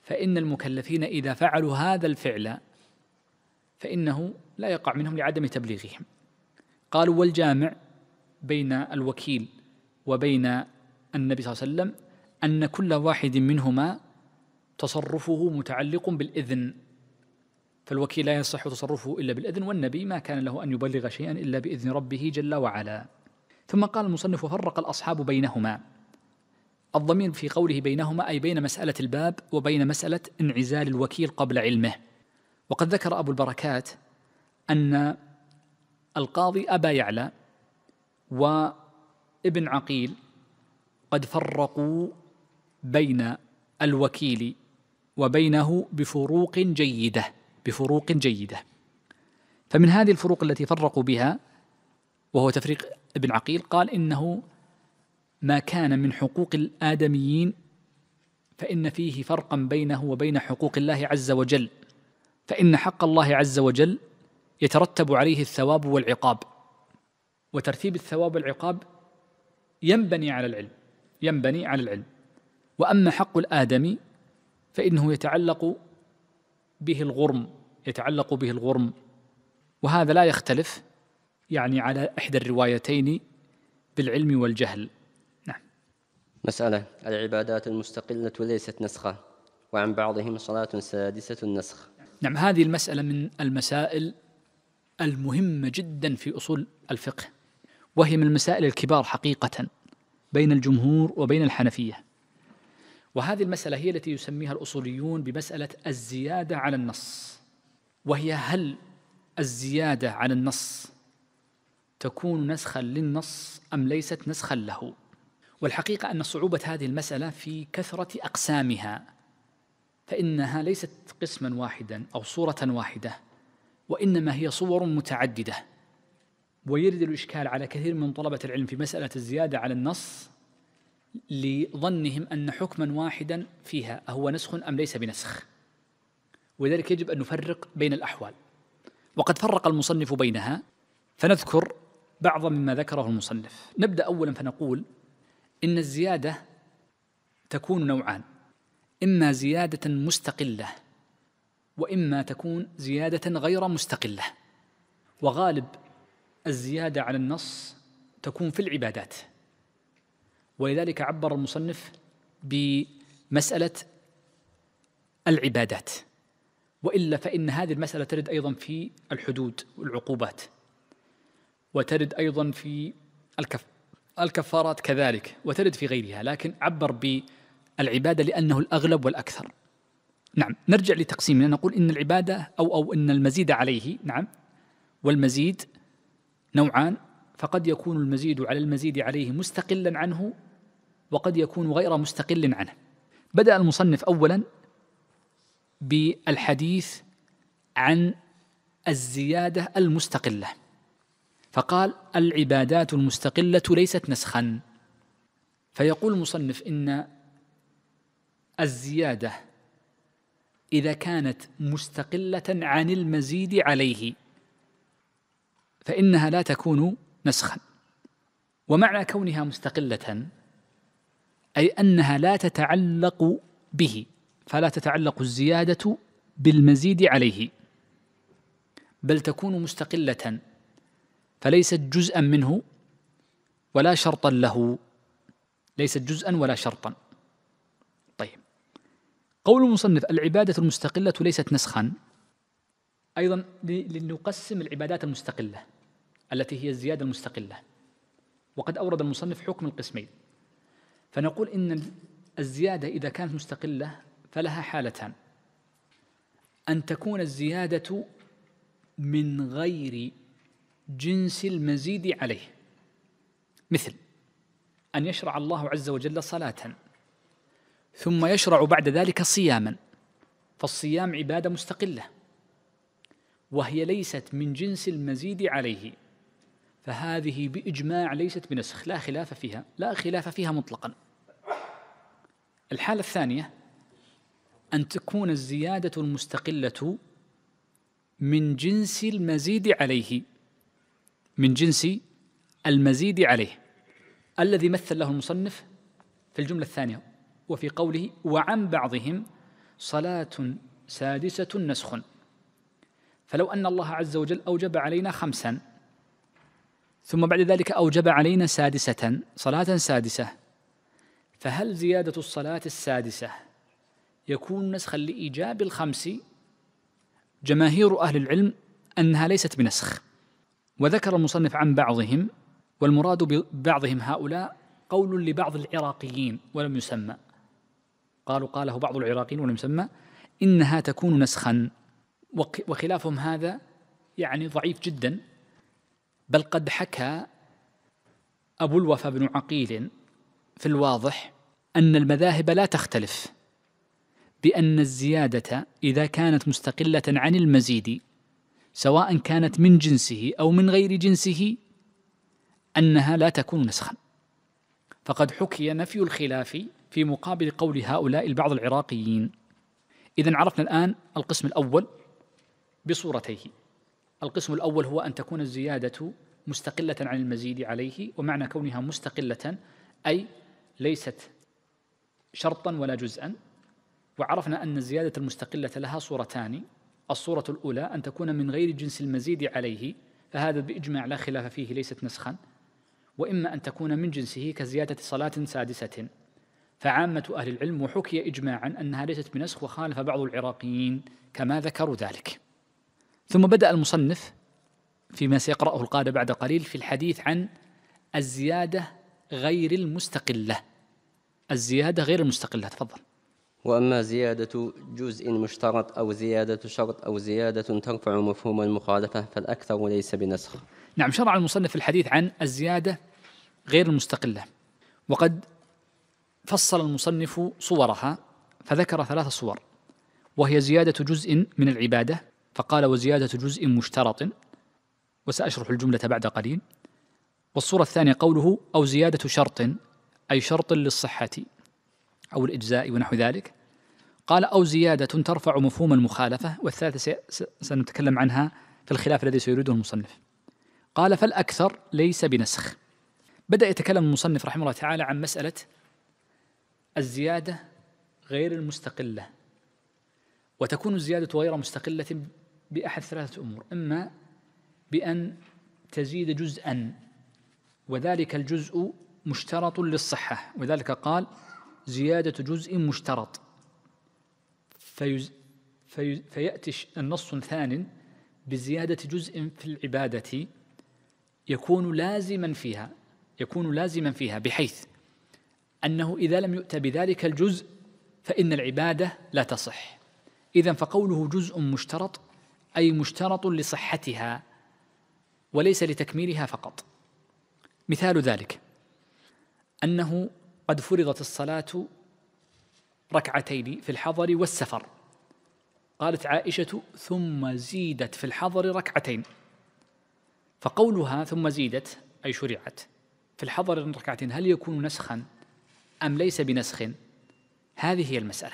فان المكلفين اذا فعلوا هذا الفعل فانه لا يقع منهم لعدم تبليغهم قالوا والجامع بين الوكيل وبين النبي صلى الله عليه وسلم ان كل واحد منهما تصرفه متعلق بالاذن فالوكيل لا يصح تصرفه إلا بالإذن والنبي ما كان له أن يبلغ شيئا إلا بإذن ربه جل وعلا ثم قال المصنف فرق الأصحاب بينهما الضمير في قوله بينهما أي بين مسألة الباب وبين مسألة انعزال الوكيل قبل علمه وقد ذكر أبو البركات أن القاضي أبا يعلى وابن عقيل قد فرقوا بين الوكيل وبينه بفروق جيده بفروق جيدة فمن هذه الفروق التي فرقوا بها وهو تفريق ابن عقيل قال إنه ما كان من حقوق الآدميين فإن فيه فرقا بينه وبين حقوق الله عز وجل فإن حق الله عز وجل يترتب عليه الثواب والعقاب وترتيب الثواب والعقاب ينبني على العلم ينبني على العلم واما حق الادمي فانه يتعلق به الغرم يتعلق به الغرم وهذا لا يختلف يعني على إحدى الروايتين بالعلم والجهل نعم مسألة العبادات المستقلة ليست نسخة وعن بعضهم صلاة سادسة النسخ نعم هذه المسألة من المسائل المهمة جدا في أصول الفقه وهي من المسائل الكبار حقيقة بين الجمهور وبين الحنفية وهذه المسألة هي التي يسميها الأصوليون بمسألة الزيادة على النص وهي هل الزيادة على النص تكون نسخا للنص أم ليست نسخا له والحقيقة أن صعوبة هذه المسألة في كثرة أقسامها فإنها ليست قسما واحدا أو صورة واحدة وإنما هي صور متعددة ويرد الإشكال على كثير من طلبة العلم في مسألة الزيادة على النص لظنهم أن حكما واحدا فيها أهو نسخ أم ليس بنسخ ولذلك يجب أن نفرق بين الأحوال وقد فرق المصنف بينها فنذكر بعض مما ذكره المصنف نبدأ أولا فنقول إن الزيادة تكون نوعان إما زيادة مستقلة وإما تكون زيادة غير مستقلة وغالب الزيادة على النص تكون في العبادات ولذلك عبر المصنف بمسألة العبادات والا فان هذه المساله ترد ايضا في الحدود والعقوبات وترد ايضا في الكف الكفارات كذلك وترد في غيرها لكن عبر بالعباده لانه الاغلب والاكثر نعم نرجع لتقسيمنا نقول ان العباده او او ان المزيد عليه نعم والمزيد نوعان فقد يكون المزيد على المزيد عليه مستقلا عنه وقد يكون غير مستقل عنه بدا المصنف اولا بالحديث عن الزياده المستقله فقال العبادات المستقله ليست نسخا فيقول المصنف ان الزياده اذا كانت مستقله عن المزيد عليه فانها لا تكون نسخا ومعنى كونها مستقله اي انها لا تتعلق به فلا تتعلق الزياده بالمزيد عليه بل تكون مستقله فليست جزءا منه ولا شرطا له ليست جزءا ولا شرطا طيب قول المصنف العباده المستقله ليست نسخا ايضا لنقسم العبادات المستقله التي هي الزياده المستقله وقد اورد المصنف حكم القسمين فنقول ان الزياده اذا كانت مستقله فلها حالتان أن تكون الزيادة من غير جنس المزيد عليه مثل أن يشرع الله عز وجل صلاة ثم يشرع بعد ذلك صياما فالصيام عبادة مستقلة وهي ليست من جنس المزيد عليه فهذه بإجماع ليست بنسخ لا خلاف فيها لا خلاف فيها مطلقا الحالة الثانية أن تكون الزيادة المستقلة من جنس المزيد عليه من جنس المزيد عليه الذي مثل له المصنف في الجملة الثانية وفي قوله وعن بعضهم صلاة سادسة نسخ فلو أن الله عز وجل أوجب علينا خمسا ثم بعد ذلك أوجب علينا سادسة صلاة سادسة فهل زيادة الصلاة السادسة يكون نسخا لإيجاب الخمس جماهير أهل العلم أنها ليست بنسخ وذكر المصنف عن بعضهم والمراد ببعضهم هؤلاء قول لبعض العراقيين ولم يسمى قالوا قاله بعض العراقيين ولم يسمى إنها تكون نسخا وخلافهم هذا يعني ضعيف جدا بل قد حكى أبو الوفا بن عقيل في الواضح أن المذاهب لا تختلف بأن الزيادة إذا كانت مستقلة عن المزيد سواء كانت من جنسه أو من غير جنسه أنها لا تكون نسخا فقد حكي نفي الخلاف في مقابل قول هؤلاء البعض العراقيين إذا عرفنا الآن القسم الأول بصورتيه القسم الأول هو أن تكون الزيادة مستقلة عن المزيد عليه ومعنى كونها مستقلة أي ليست شرطا ولا جزءا وعرفنا أن الزيادة المستقلة لها صورتان الصورة الأولى أن تكون من غير جنس المزيد عليه فهذا بإجماع لا خلاف فيه ليست نسخا وإما أن تكون من جنسه كزيادة صلاة سادسة فعامة أهل العلم وحكي إجماعا أنها ليست بنسخ وخالف بعض العراقيين كما ذكروا ذلك ثم بدأ المصنف فيما سيقرأه القادة بعد قليل في الحديث عن الزيادة غير المستقلة الزيادة غير المستقلة تفضل وأما زيادة جزء مشترط أو زيادة شرط أو زيادة ترفع مفهوم المخالفة فالأكثر ليس بنسخ نعم شرع المصنف الحديث عن الزيادة غير المستقلة وقد فصل المصنف صورها فذكر ثلاث صور وهي زيادة جزء من العبادة فقال وزيادة جزء مشترط وسأشرح الجملة بعد قليل والصورة الثانية قوله أو زيادة شرط أي شرط للصحة أو الإجزاء ونحو ذلك قال أو زيادة ترفع مفهوم المخالفة والثالثة سنتكلم عنها في الخلاف الذي سيريده المصنف قال فالأكثر ليس بنسخ بدأ يتكلم المصنف رحمه الله تعالى عن مسألة الزيادة غير المستقلة وتكون الزيادة غير مستقلة بأحد ثلاثة أمور إما بأن تزيد جزءا وذلك الجزء مشترط للصحة وذلك قال زيادة جزء مشترط فيز في فيأتي النص ثان بزيادة جزء في العبادة يكون لازما فيها يكون لازما فيها بحيث أنه إذا لم يؤت بذلك الجزء فإن العبادة لا تصح إذا فقوله جزء مشترط أي مشترط لصحتها وليس لتكميلها فقط مثال ذلك أنه قد فرضت الصلاة ركعتين في الحضر والسفر قالت عائشة ثم زيدت في الحضر ركعتين فقولها ثم زيدت أي شرعت في الحضر ركعتين هل يكون نسخا أم ليس بنسخ هذه هي المسألة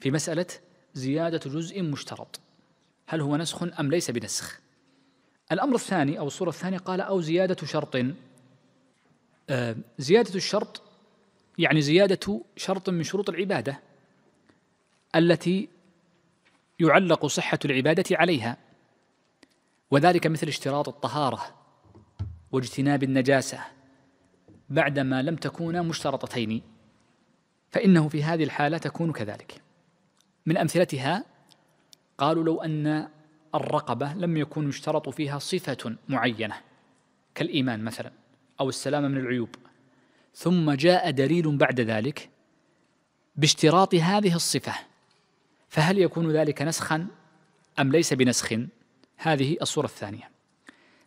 في مسألة زيادة جزء مشترط هل هو نسخ أم ليس بنسخ الأمر الثاني أو الصورة الثانية قال أو زيادة شرط آه، زيادة الشرط يعني زيادة شرط من شروط العبادة التي يعلق صحة العبادة عليها وذلك مثل اشتراط الطهارة واجتناب النجاسة بعدما لم تكونا مشترطتين فإنه في هذه الحالة تكون كذلك من أمثلتها قالوا لو أن الرقبة لم يكن يشترط فيها صفة معينة كالإيمان مثلا أو السلامة من العيوب ثم جاء دليل بعد ذلك باشتراط هذه الصفة فهل يكون ذلك نسخا أم ليس بنسخ هذه الصورة الثانية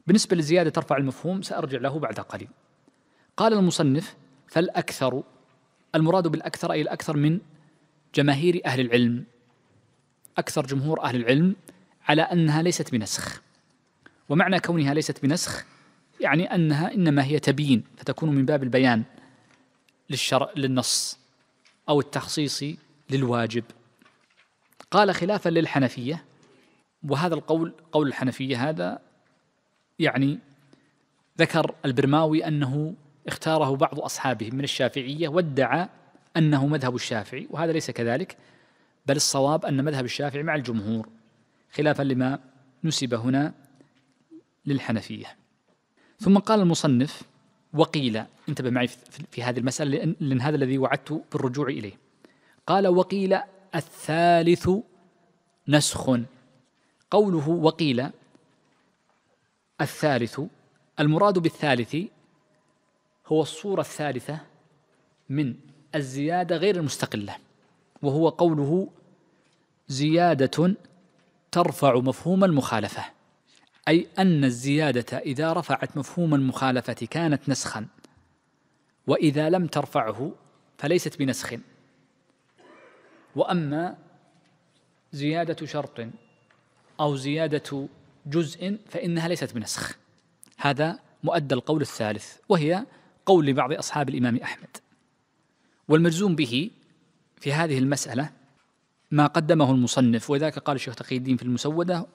بالنسبة للزيادة ترفع المفهوم سأرجع له بعد قليل قال المصنف فالأكثر المراد بالأكثر أي الأكثر من جماهير أهل العلم أكثر جمهور أهل العلم على أنها ليست بنسخ ومعنى كونها ليست بنسخ يعني أنها إنما هي تبيين فتكون من باب البيان للشرع للنص أو التخصيص للواجب قال خلافا للحنفية وهذا القول قول الحنفية هذا يعني ذكر البرماوي أنه اختاره بعض أصحابه من الشافعية وادعى أنه مذهب الشافعي وهذا ليس كذلك بل الصواب أن مذهب الشافعي مع الجمهور خلافا لما نسب هنا للحنفية ثم قال المصنف وقيل انتبه معي في هذه المسألة لأن, هذا الذي وعدت بالرجوع إليه قال وقيل الثالث نسخ قوله وقيل الثالث المراد بالثالث هو الصورة الثالثة من الزيادة غير المستقلة وهو قوله زيادة ترفع مفهوم المخالفة أي أن الزيادة إذا رفعت مفهوم المخالفة كانت نسخا وإذا لم ترفعه فليست بنسخ وأما زيادة شرط أو زيادة جزء فإنها ليست بنسخ هذا مؤدى القول الثالث وهي قول لبعض أصحاب الإمام أحمد والمجزوم به في هذه المسألة ما قدمه المصنف وذاك قال الشيخ تقي الدين في المسودة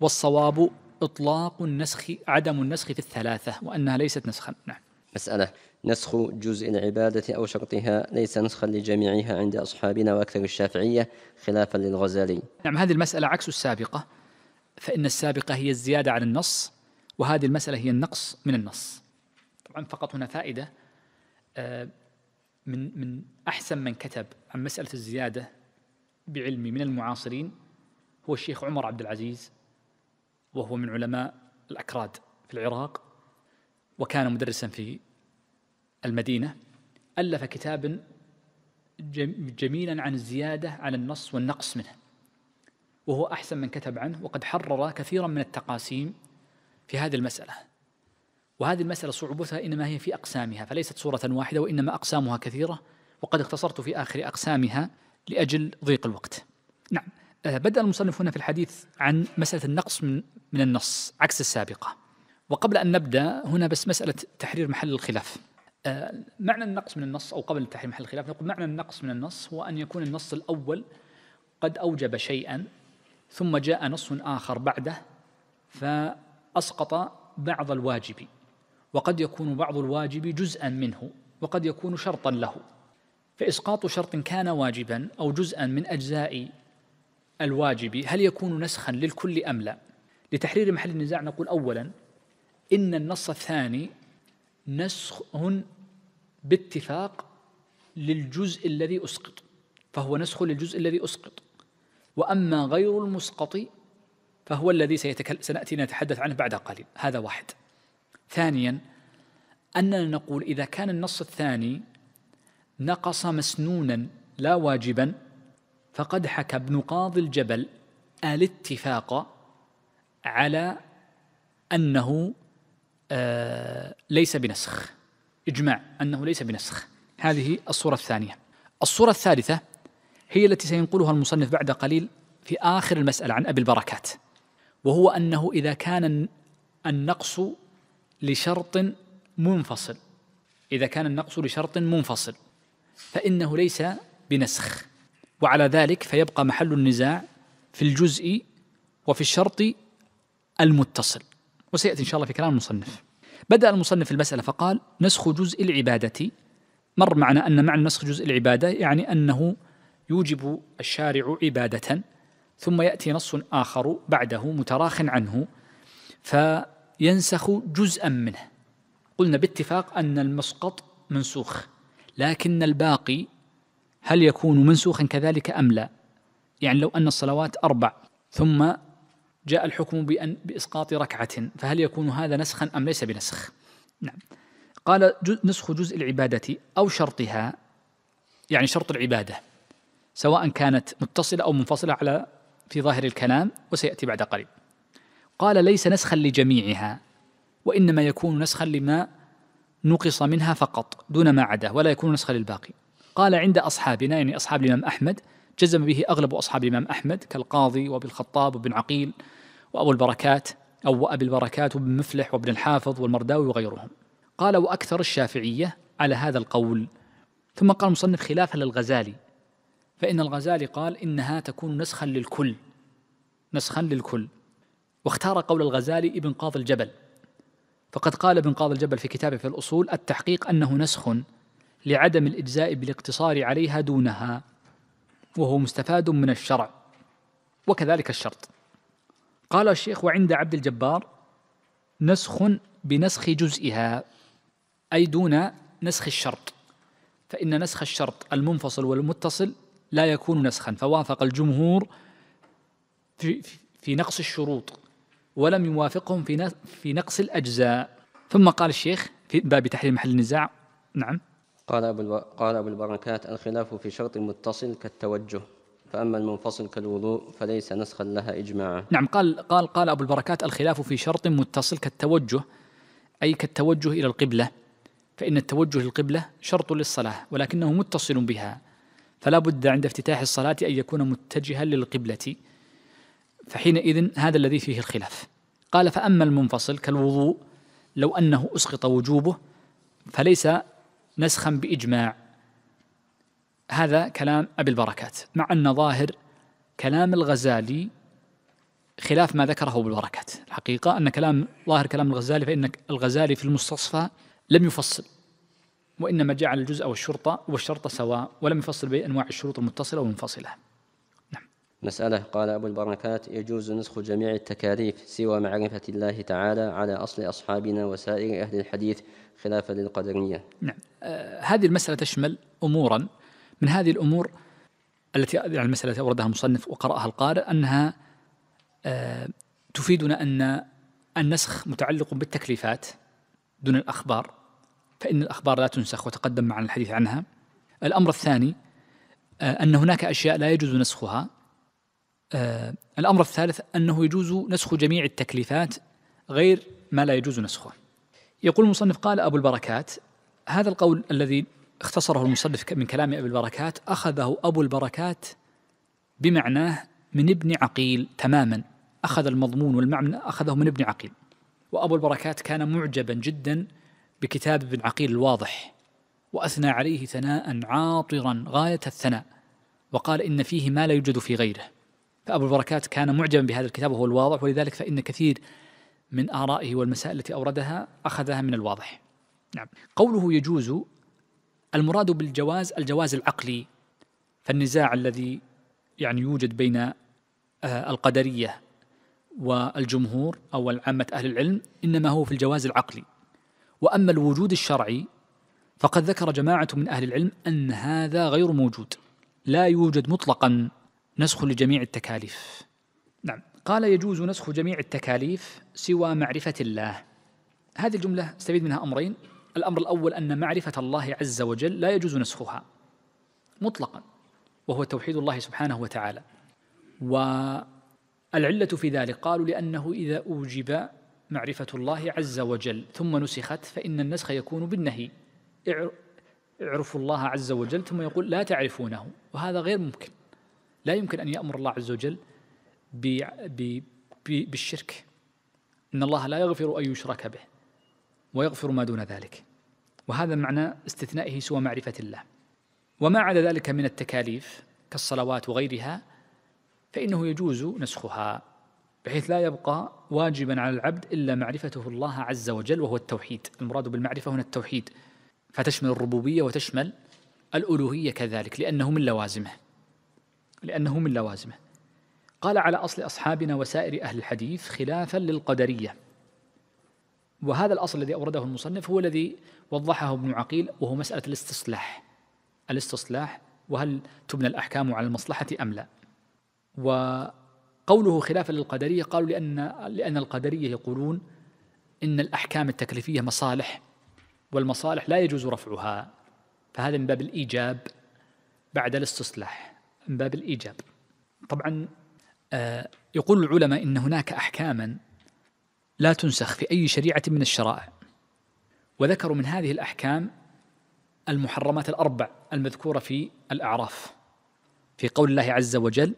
والصواب إطلاق النسخ عدم النسخ في الثلاثة وأنها ليست نسخا نعم مسألة نسخ جزء العبادة أو شرطها ليس نسخا لجميعها عند أصحابنا وأكثر الشافعية خلافا للغزالي نعم هذه المسألة عكس السابقة فإن السابقة هي الزيادة عن النص وهذه المسألة هي النقص من النص طبعا فقط هنا فائدة آه، من من أحسن من كتب عن مسألة الزيادة بعلمي من المعاصرين هو الشيخ عمر عبد العزيز وهو من علماء الأكراد في العراق وكان مدرسا في المدينة ألف كتابا جميلا عن الزيادة على النص والنقص منه وهو أحسن من كتب عنه وقد حرر كثيرا من التقاسيم في هذه المسألة وهذه المسألة صعوبتها إنما هي في أقسامها فليست صورة واحدة وإنما أقسامها كثيرة وقد اختصرت في آخر أقسامها لأجل ضيق الوقت نعم آه، بدأ المصنفون في الحديث عن مسألة النقص من من النص عكس السابقة وقبل أن نبدأ هنا بس مسألة تحرير محل الخلاف آه، معنى النقص من النص أو قبل تحرير محل الخلاف نقول معنى النقص من النص هو أن يكون النص الأول قد أوجب شيئا ثم جاء نص آخر بعده فأسقط بعض الواجب وقد يكون بعض الواجب جزءا منه وقد يكون شرطا له فإسقاط شرط كان واجبا أو جزءا من أجزاء الواجبي هل يكون نسخا للكل أم لا لتحرير محل النزاع نقول أولا إن النص الثاني نسخ باتفاق للجزء الذي أسقط فهو نسخ للجزء الذي أسقط وأما غير المسقط فهو الذي سيتكل... سنأتي نتحدث عنه بعد قليل هذا واحد ثانيا أننا نقول إذا كان النص الثاني نقص مسنونا لا واجبا فقد حكى ابن قاضي الجبل الاتفاق على أنه آه، ليس بنسخ إجماع أنه ليس بنسخ هذه الصورة الثانية الصورة الثالثة هي التي سينقلها المصنف بعد قليل في آخر المسألة عن أبي البركات وهو أنه إذا كان النقص لشرط منفصل إذا كان النقص لشرط منفصل فإنه ليس بنسخ وعلى ذلك فيبقى محل النزاع في الجزء وفي الشرط المتصل وسيأتي إن شاء الله في كلام المصنف بدأ المصنف المسألة فقال نسخ جزء العبادة مر معنا أن معنى نسخ جزء العبادة يعني أنه يوجب الشارع عبادة ثم يأتي نص آخر بعده متراخ عنه فينسخ جزءا منه قلنا باتفاق أن المسقط منسوخ لكن الباقي هل يكون منسوخا كذلك أم لا يعني لو أن الصلوات أربع ثم جاء الحكم بأن بإسقاط ركعة فهل يكون هذا نسخا أم ليس بنسخ نعم قال نسخ جزء العبادة أو شرطها يعني شرط العبادة سواء كانت متصلة أو منفصلة على في ظاهر الكلام وسيأتي بعد قليل قال ليس نسخا لجميعها وإنما يكون نسخا لما نقص منها فقط دون ما عداه ولا يكون نسخا للباقي قال عند أصحابنا يعني أصحاب الإمام أحمد جزم به أغلب أصحاب الإمام أحمد كالقاضي وابن الخطاب وابن عقيل وأبو البركات أو وأبي البركات وابن مفلح وابن الحافظ والمرداوي وغيرهم قال وأكثر الشافعية على هذا القول ثم قال المصنف خلافا للغزالي فإن الغزالي قال إنها تكون نسخا للكل نسخا للكل واختار قول الغزالي ابن قاضي الجبل فقد قال ابن قاضي الجبل في كتابه في الأصول التحقيق أنه نسخ لعدم الإجزاء بالاقتصار عليها دونها وهو مستفاد من الشرع وكذلك الشرط قال الشيخ وعند عبد الجبار نسخ بنسخ جزئها أي دون نسخ الشرط فإن نسخ الشرط المنفصل والمتصل لا يكون نسخا فوافق الجمهور في, في نقص الشروط ولم يوافقهم في في نقص الأجزاء ثم قال الشيخ في باب تحرير محل النزاع نعم قال أبو, الو... قال أبو البركات الخلاف في شرط متصل كالتوجه فأما المنفصل كالوضوء فليس نسخا لها إجماعا نعم قال, قال, قال أبو البركات الخلاف في شرط متصل كالتوجه أي كالتوجه إلى القبلة فإن التوجه للقبلة شرط للصلاة ولكنه متصل بها فلا بد عند افتتاح الصلاة أن يكون متجها للقبلة فحينئذ هذا الذي فيه الخلاف قال فأما المنفصل كالوضوء لو أنه أسقط وجوبه فليس نسخا باجماع هذا كلام ابي البركات مع ان ظاهر كلام الغزالي خلاف ما ذكره ابو البركات الحقيقه ان كلام ظاهر كلام الغزالي فان الغزالي في المستصفى لم يفصل وانما جعل الجزء والشرطه والشرطه سواء ولم يفصل بين انواع الشروط المتصله والمنفصله نعم مسألة قال أبو البركات يجوز نسخ جميع التكاليف سوى معرفة الله تعالى على أصل أصحابنا وسائر أهل الحديث خلافا للقدرية نعم آه، هذه المسألة تشمل أمورا من هذه الأمور التي يعني المسألة أوردها المصنف وقرأها القارئ أنها آه، تفيدنا أن النسخ متعلق بالتكليفات دون الأخبار فإن الأخبار لا تنسخ وتقدم معنا الحديث عنها الأمر الثاني آه، أن هناك أشياء لا يجوز نسخها الأمر الثالث أنه يجوز نسخ جميع التكليفات غير ما لا يجوز نسخه يقول المصنف قال أبو البركات هذا القول الذي اختصره المصنف من كلام أبي البركات أخذه أبو البركات بمعناه من ابن عقيل تماما أخذ المضمون والمعنى أخذه من ابن عقيل وأبو البركات كان معجبا جدا بكتاب ابن عقيل الواضح وأثنى عليه ثناء عاطرا غاية الثناء وقال إن فيه ما لا يوجد في غيره فأبو البركات كان معجبا بهذا الكتاب وهو الواضح ولذلك فإن كثير من آرائه والمسائل التي أوردها أخذها من الواضح نعم قوله يجوز المراد بالجواز الجواز العقلي فالنزاع الذي يعني يوجد بين آه، القدرية والجمهور أو العامة أهل العلم إنما هو في الجواز العقلي وأما الوجود الشرعي فقد ذكر جماعة من أهل العلم أن هذا غير موجود لا يوجد مطلقا نسخ لجميع التكاليف نعم قال يجوز نسخ جميع التكاليف سوى معرفة الله هذه الجملة استفيد منها أمرين الأمر الأول أن معرفة الله عز وجل لا يجوز نسخها مطلقا وهو توحيد الله سبحانه وتعالى والعلة في ذلك قالوا لأنه إذا أوجب معرفة الله عز وجل ثم نسخت فإن النسخ يكون بالنهي اعرفوا الله عز وجل ثم يقول لا تعرفونه وهذا غير ممكن لا يمكن أن يأمر الله عز وجل بالشرك إن الله لا يغفر أن يشرك به ويغفر ما دون ذلك وهذا معنى استثنائه سوى معرفة الله وما عدا ذلك من التكاليف كالصلوات وغيرها فإنه يجوز نسخها بحيث لا يبقى واجبا على العبد إلا معرفته الله عز وجل وهو التوحيد المراد بالمعرفة هنا التوحيد فتشمل الربوبية وتشمل الألوهية كذلك لأنه من لوازمه لأنه من لوازمه قال على أصل أصحابنا وسائر أهل الحديث خلافا للقدرية وهذا الأصل الذي أورده المصنف هو الذي وضحه ابن عقيل وهو مسألة الاستصلاح الاستصلاح وهل تبنى الأحكام على المصلحة أم لا وقوله خلافا للقدرية قالوا لأن, لأن القدرية يقولون إن الأحكام التكليفية مصالح والمصالح لا يجوز رفعها فهذا من باب الإيجاب بعد الاستصلاح من باب الإيجاب طبعا آه، يقول العلماء إن هناك أحكاما لا تنسخ في أي شريعة من الشرائع وذكروا من هذه الأحكام المحرمات الأربع المذكورة في الأعراف في قول الله عز وجل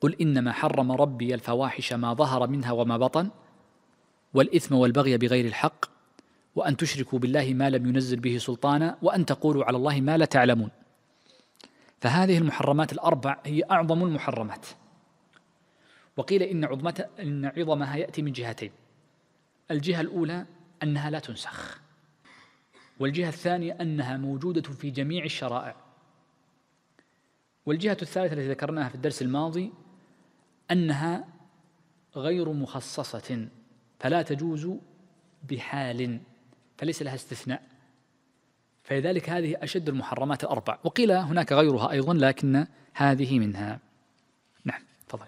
قل إنما حرم ربي الفواحش ما ظهر منها وما بطن والإثم والبغي بغير الحق وأن تشركوا بالله ما لم ينزل به سلطانا وأن تقولوا على الله ما لا تعلمون فهذه المحرمات الأربع هي أعظم المحرمات وقيل إن عظمتها إن عظمها يأتي من جهتين الجهة الأولى أنها لا تنسخ والجهة الثانية أنها موجودة في جميع الشرائع والجهة الثالثة التي ذكرناها في الدرس الماضي أنها غير مخصصة فلا تجوز بحال فليس لها استثناء فلذلك هذه أشد المحرمات الأربع وقيل هناك غيرها أيضا لكن هذه منها نعم تفضل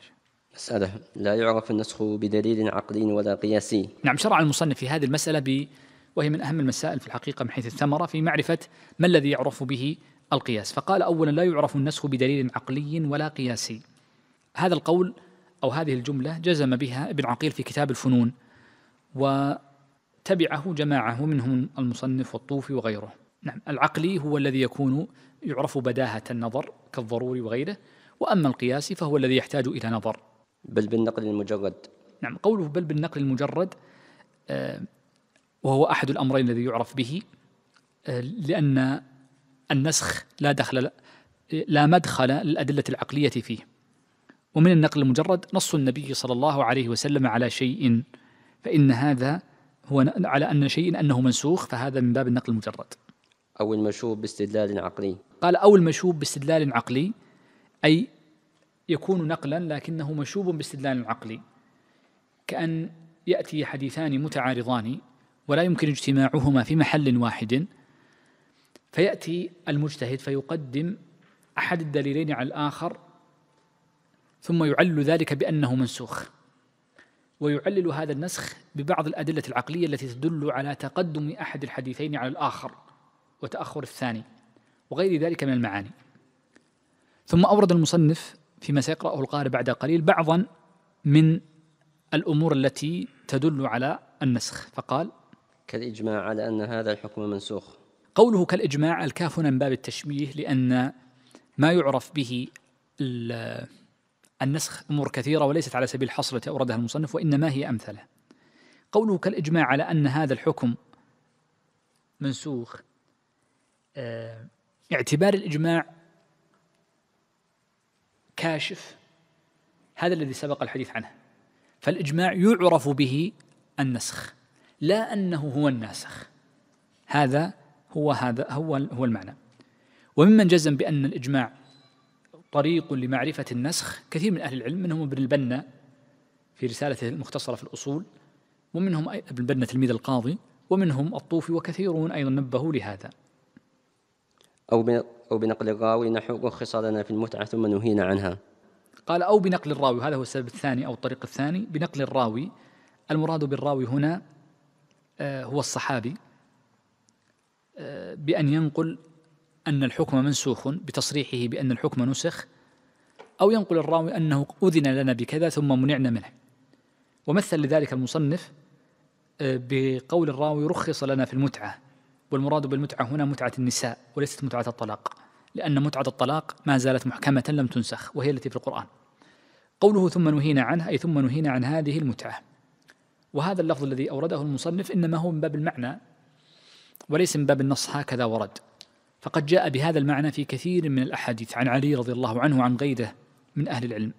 مسألة لا يعرف النسخ بدليل عقلي ولا قياسي نعم شرع المصنف في هذه المسألة ب... وهي من أهم المسائل في الحقيقة من حيث الثمرة في معرفة ما الذي يعرف به القياس فقال أولا لا يعرف النسخ بدليل عقلي ولا قياسي هذا القول أو هذه الجملة جزم بها ابن عقيل في كتاب الفنون وتبعه جماعة ومنهم المصنف والطوفي وغيره نعم العقلي هو الذي يكون يعرف بداهة النظر كالضروري وغيره وأما القياسي فهو الذي يحتاج إلى نظر بل بالنقل المجرد نعم قوله بل بالنقل المجرد آه، وهو أحد الأمرين الذي يعرف به آه، لأن النسخ لا دخل لا مدخل للأدلة العقلية فيه ومن النقل المجرد نص النبي صلى الله عليه وسلم على شيء فإن هذا هو على أن شيء أنه منسوخ فهذا من باب النقل المجرد أو المشوب باستدلال عقلي قال أو المشوب باستدلال عقلي أي يكون نقلا لكنه مشوب باستدلال العقل كأن يأتي حديثان متعارضان ولا يمكن اجتماعهما في محل واحد فيأتي المجتهد فيقدم أحد الدليلين على الآخر ثم يعلل ذلك بأنه منسوخ ويعلل هذا النسخ ببعض الأدلة العقلية التي تدل على تقدم أحد الحديثين على الآخر وتأخر الثاني وغير ذلك من المعاني ثم أورد المصنف فيما سيقرأه القارئ بعد قليل بعضا من الأمور التي تدل على النسخ فقال كالإجماع على أن هذا الحكم منسوخ قوله كالإجماع الكاف هنا من باب التشبيه لأن ما يعرف به النسخ أمور كثيرة وليست على سبيل الحصر التي أوردها المصنف وإنما هي أمثلة قوله كالإجماع على أن هذا الحكم منسوخ آه، اعتبار الإجماع كاشف هذا الذي سبق الحديث عنه فالإجماع يعرف به النسخ لا أنه هو الناسخ هذا هو هذا هو هو المعنى وممن جزم بأن الإجماع طريق لمعرفة النسخ كثير من أهل العلم منهم ابن البنا في رسالته المختصرة في الأصول ومنهم ابن البنا تلميذ القاضي ومنهم الطوفي وكثيرون أيضا نبهوا لهذا أو أو بنقل الراوي نحو رخص لنا في المتعة ثم نهينا عنها قال أو بنقل الراوي هذا هو السبب الثاني أو الطريق الثاني بنقل الراوي المراد بالراوي هنا آه، هو الصحابي آه، بأن ينقل أن الحكم منسوخ بتصريحه بأن الحكم نسخ أو ينقل الراوي أنه أذن لنا بكذا ثم منعنا منه ومثل لذلك المصنف آه، بقول الراوي رخص لنا في المتعة والمراد بالمتعة هنا متعة النساء وليست متعة الطلاق لأن متعة الطلاق ما زالت محكمة لم تنسخ وهي التي في القرآن قوله ثم نهينا عنه أي ثم نهينا عن هذه المتعة وهذا اللفظ الذي أورده المصنف إنما هو من باب المعنى وليس من باب النص هكذا ورد فقد جاء بهذا المعنى في كثير من الأحاديث عن علي رضي الله عنه وعن غيره من أهل العلم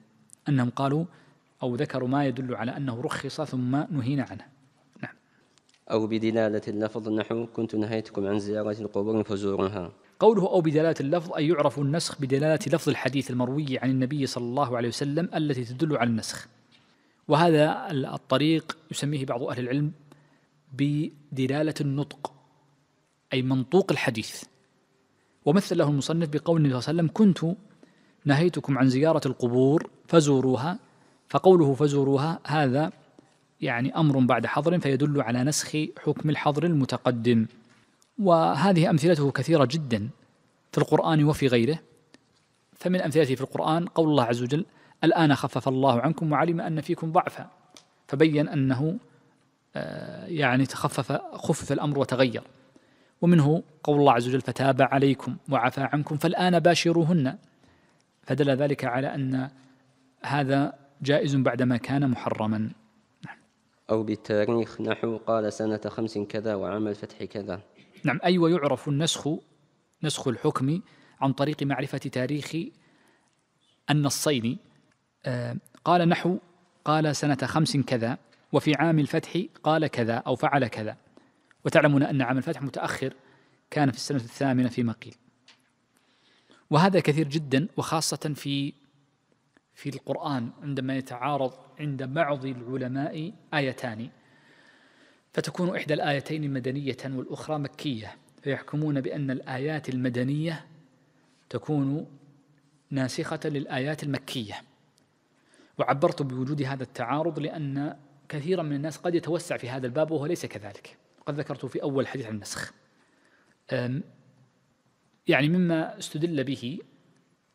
أنهم قالوا أو ذكروا ما يدل على أنه رخص ثم نهينا عنه أو بدلالة اللفظ نحو كنت نهيتكم عن زيارة القبور فزورها قوله أو بدلالة اللفظ أي يعرف النسخ بدلالة لفظ الحديث المروي عن النبي صلى الله عليه وسلم التي تدل على النسخ وهذا الطريق يسميه بعض أهل العلم بدلالة النطق أي منطوق الحديث ومثل له المصنف بقول النبي صلى الله عليه وسلم كنت نهيتكم عن زيارة القبور فزوروها فقوله فزوروها هذا يعني أمر بعد حظر فيدل على نسخ حكم الحظر المتقدم وهذه أمثلته كثيرة جدا في القرآن وفي غيره فمن أمثلته في القرآن قول الله عز وجل الآن خفف الله عنكم وعلم أن فيكم ضعفا فبين أنه آه، يعني تخفف خفف الأمر وتغير ومنه قول الله عز وجل فتاب عليكم وعفى عنكم فالآن باشروهن فدل ذلك على أن هذا جائز بعدما كان محرما أو بالتاريخ نحو قال سنة خمس كذا وعام الفتح كذا نعم أيوة يعرف النسخ نسخ الحكم عن طريق معرفة تاريخ النصين آه، قال نحو قال سنة خمس كذا وفي عام الفتح قال كذا أو فعل كذا وتعلمون أن عام الفتح متأخر كان في السنة الثامنة فيما قيل وهذا كثير جدا وخاصة في في القرآن عندما يتعارض عند بعض العلماء آيتان فتكون إحدى الآيتين مدنية والأخرى مكية فيحكمون بأن الآيات المدنية تكون ناسخة للآيات المكية وعبرت بوجود هذا التعارض لأن كثيرا من الناس قد يتوسع في هذا الباب وهو ليس كذلك قد ذكرت في أول حديث عن النسخ يعني مما استدل به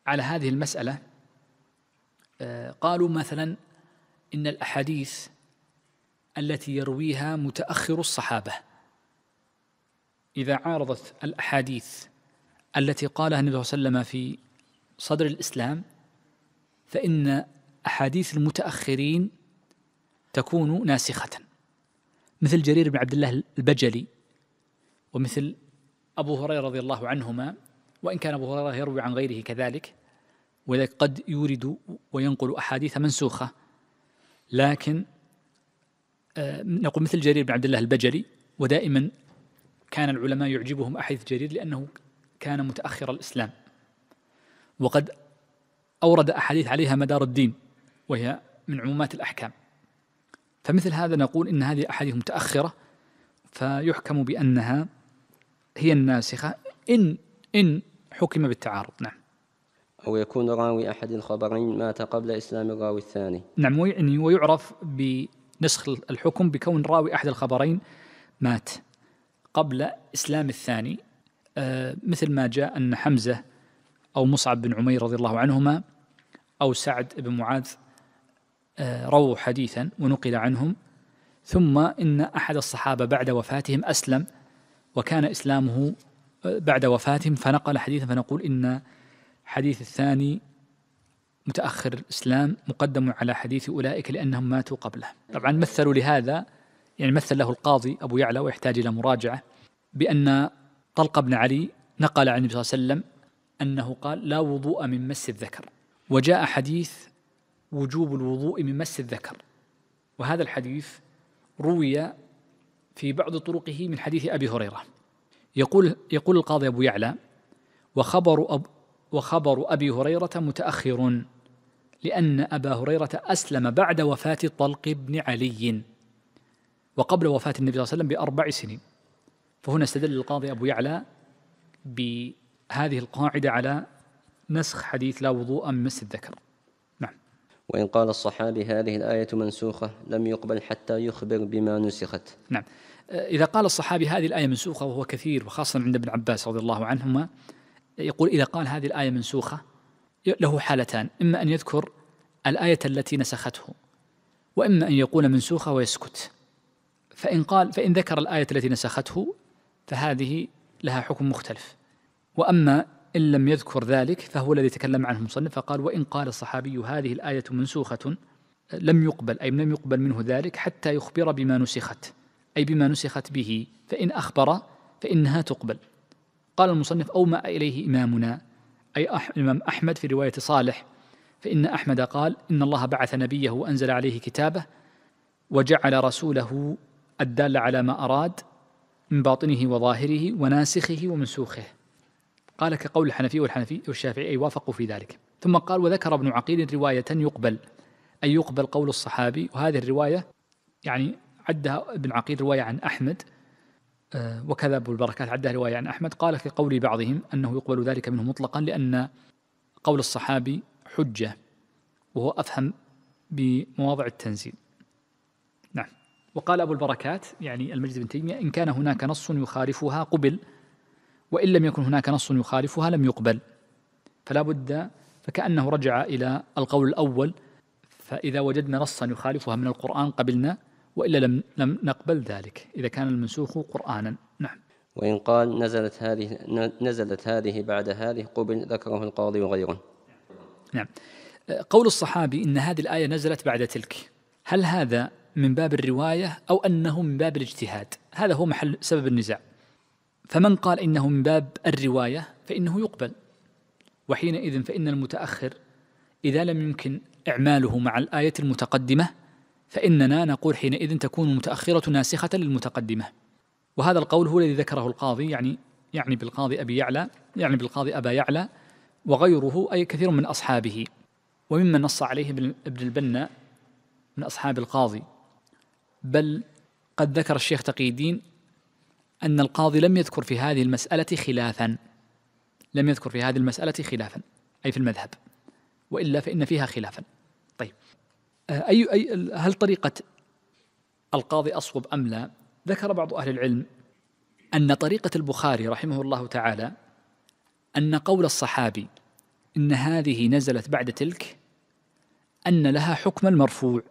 على هذه المسألة قالوا مثلا إن الأحاديث التي يرويها متأخر الصحابة إذا عارضت الأحاديث التي قالها النبي صلى الله عليه وسلم في صدر الإسلام فإن أحاديث المتأخرين تكون ناسخة مثل جرير بن عبد الله البجلي ومثل أبو هريرة رضي الله عنهما وإن كان أبو هريرة يروي عن غيره كذلك ولذلك قد يورد وينقل أحاديث منسوخة لكن آه، نقول مثل جرير بن عبد الله البجري ودائما كان العلماء يعجبهم أحاديث جرير لأنه كان متأخر الإسلام وقد أورد أحاديث عليها مدار الدين وهي من عمومات الأحكام فمثل هذا نقول إن هذه أحاديث متأخرة فيحكم بأنها هي الناسخة إن إن حكم بالتعارض نعم أو يكون راوي أحد الخبرين مات قبل إسلام الراوي الثاني نعم ويعرف يعني بنسخ الحكم بكون راوي أحد الخبرين مات قبل إسلام الثاني آه، مثل ما جاء أن حمزة أو مصعب بن عمير رضي الله عنهما أو سعد بن معاذ آه، رووا حديثا ونقل عنهم ثم إن أحد الصحابة بعد وفاتهم أسلم وكان إسلامه آه، بعد وفاتهم فنقل حديثا فنقول إن الحديث الثاني متأخر الإسلام مقدم على حديث أولئك لأنهم ماتوا قبله طبعا مثلوا لهذا يعني مثل له القاضي أبو يعلى ويحتاج إلى مراجعة بأن طلق بن علي نقل عن النبي صلى الله عليه وسلم أنه قال لا وضوء من مس الذكر وجاء حديث وجوب الوضوء من مس الذكر وهذا الحديث روي في بعض طرقه من حديث أبي هريرة يقول يقول القاضي أبو يعلى وخبر أب وخبر أبي هريرة متأخر لأن أبا هريرة أسلم بعد وفاة طلق بن علي وقبل وفاة النبي صلى الله عليه وسلم بأربع سنين فهنا استدل القاضي أبو يعلى بهذه القاعدة على نسخ حديث لا وضوء من مس الذكر نعم وإن قال الصحابي هذه الآية منسوخة لم يقبل حتى يخبر بما نسخت نعم إذا قال الصحابي هذه الآية منسوخة وهو كثير وخاصة عند ابن عباس رضي الله عنهما يقول إذا قال هذه الآية منسوخة له حالتان إما أن يذكر الآية التي نسخته وإما أن يقول منسوخة ويسكت فإن قال فإن ذكر الآية التي نسخته فهذه لها حكم مختلف وأما إن لم يذكر ذلك فهو الذي تكلم عنه المصنف فقال وإن قال الصحابي هذه الآية منسوخة لم يقبل أي لم يقبل منه ذلك حتى يخبر بما نسخت أي بما نسخت به فإن أخبر فإنها تقبل قال المصنف أومأ إليه إمامنا أي الإمام أحمد في رواية صالح فإن أحمد قال إن الله بعث نبيه وأنزل عليه كتابه وجعل رسوله الدال على ما أراد من باطنه وظاهره وناسخه ومنسوخه قال كقول الحنفي والحنفي والشافعي أي وافقوا في ذلك ثم قال وذكر ابن عقيل رواية يقبل أي يقبل قول الصحابي وهذه الرواية يعني عدها ابن عقيل رواية عن أحمد آه، وكذا أبو البركات عدها رواية عن أحمد قال في قول بعضهم أنه يقبل ذلك منه مطلقا لأن قول الصحابي حجة وهو أفهم بمواضع التنزيل نعم وقال أبو البركات يعني المجد بن تيمية إن كان هناك نص يخالفها قبل وإن لم يكن هناك نص يخالفها لم يقبل فلا بد فكأنه رجع إلى القول الأول فإذا وجدنا نصا يخالفها من القرآن قبلنا وإلا لم, لم نقبل ذلك إذا كان المنسوخ قرآنا نعم وإن قال نزلت هذه نزلت هذه بعد هذه قبل ذكره القاضي وغيره نعم قول الصحابي إن هذه الآية نزلت بعد تلك هل هذا من باب الرواية أو أنه من باب الاجتهاد هذا هو محل سبب النزاع فمن قال إنه من باب الرواية فإنه يقبل وحينئذ فإن المتأخر إذا لم يمكن إعماله مع الآية المتقدمة فإننا نقول حينئذ تكون المتأخرة ناسخة للمتقدمة وهذا القول هو الذي ذكره القاضي يعني يعني بالقاضي أبي يعلى يعني بالقاضي أبا يعلى وغيره أي كثير من أصحابه ومما نص عليه ابن البنا من أصحاب القاضي بل قد ذكر الشيخ تقي الدين أن القاضي لم يذكر في هذه المسألة خلافا لم يذكر في هذه المسألة خلافا أي في المذهب وإلا فإن فيها خلافا آه، أي أي هل طريقة القاضي أصوب أم لا؟ ذكر بعض أهل العلم أن طريقة البخاري رحمه الله تعالى أن قول الصحابي إن هذه نزلت بعد تلك أن لها حكم المرفوع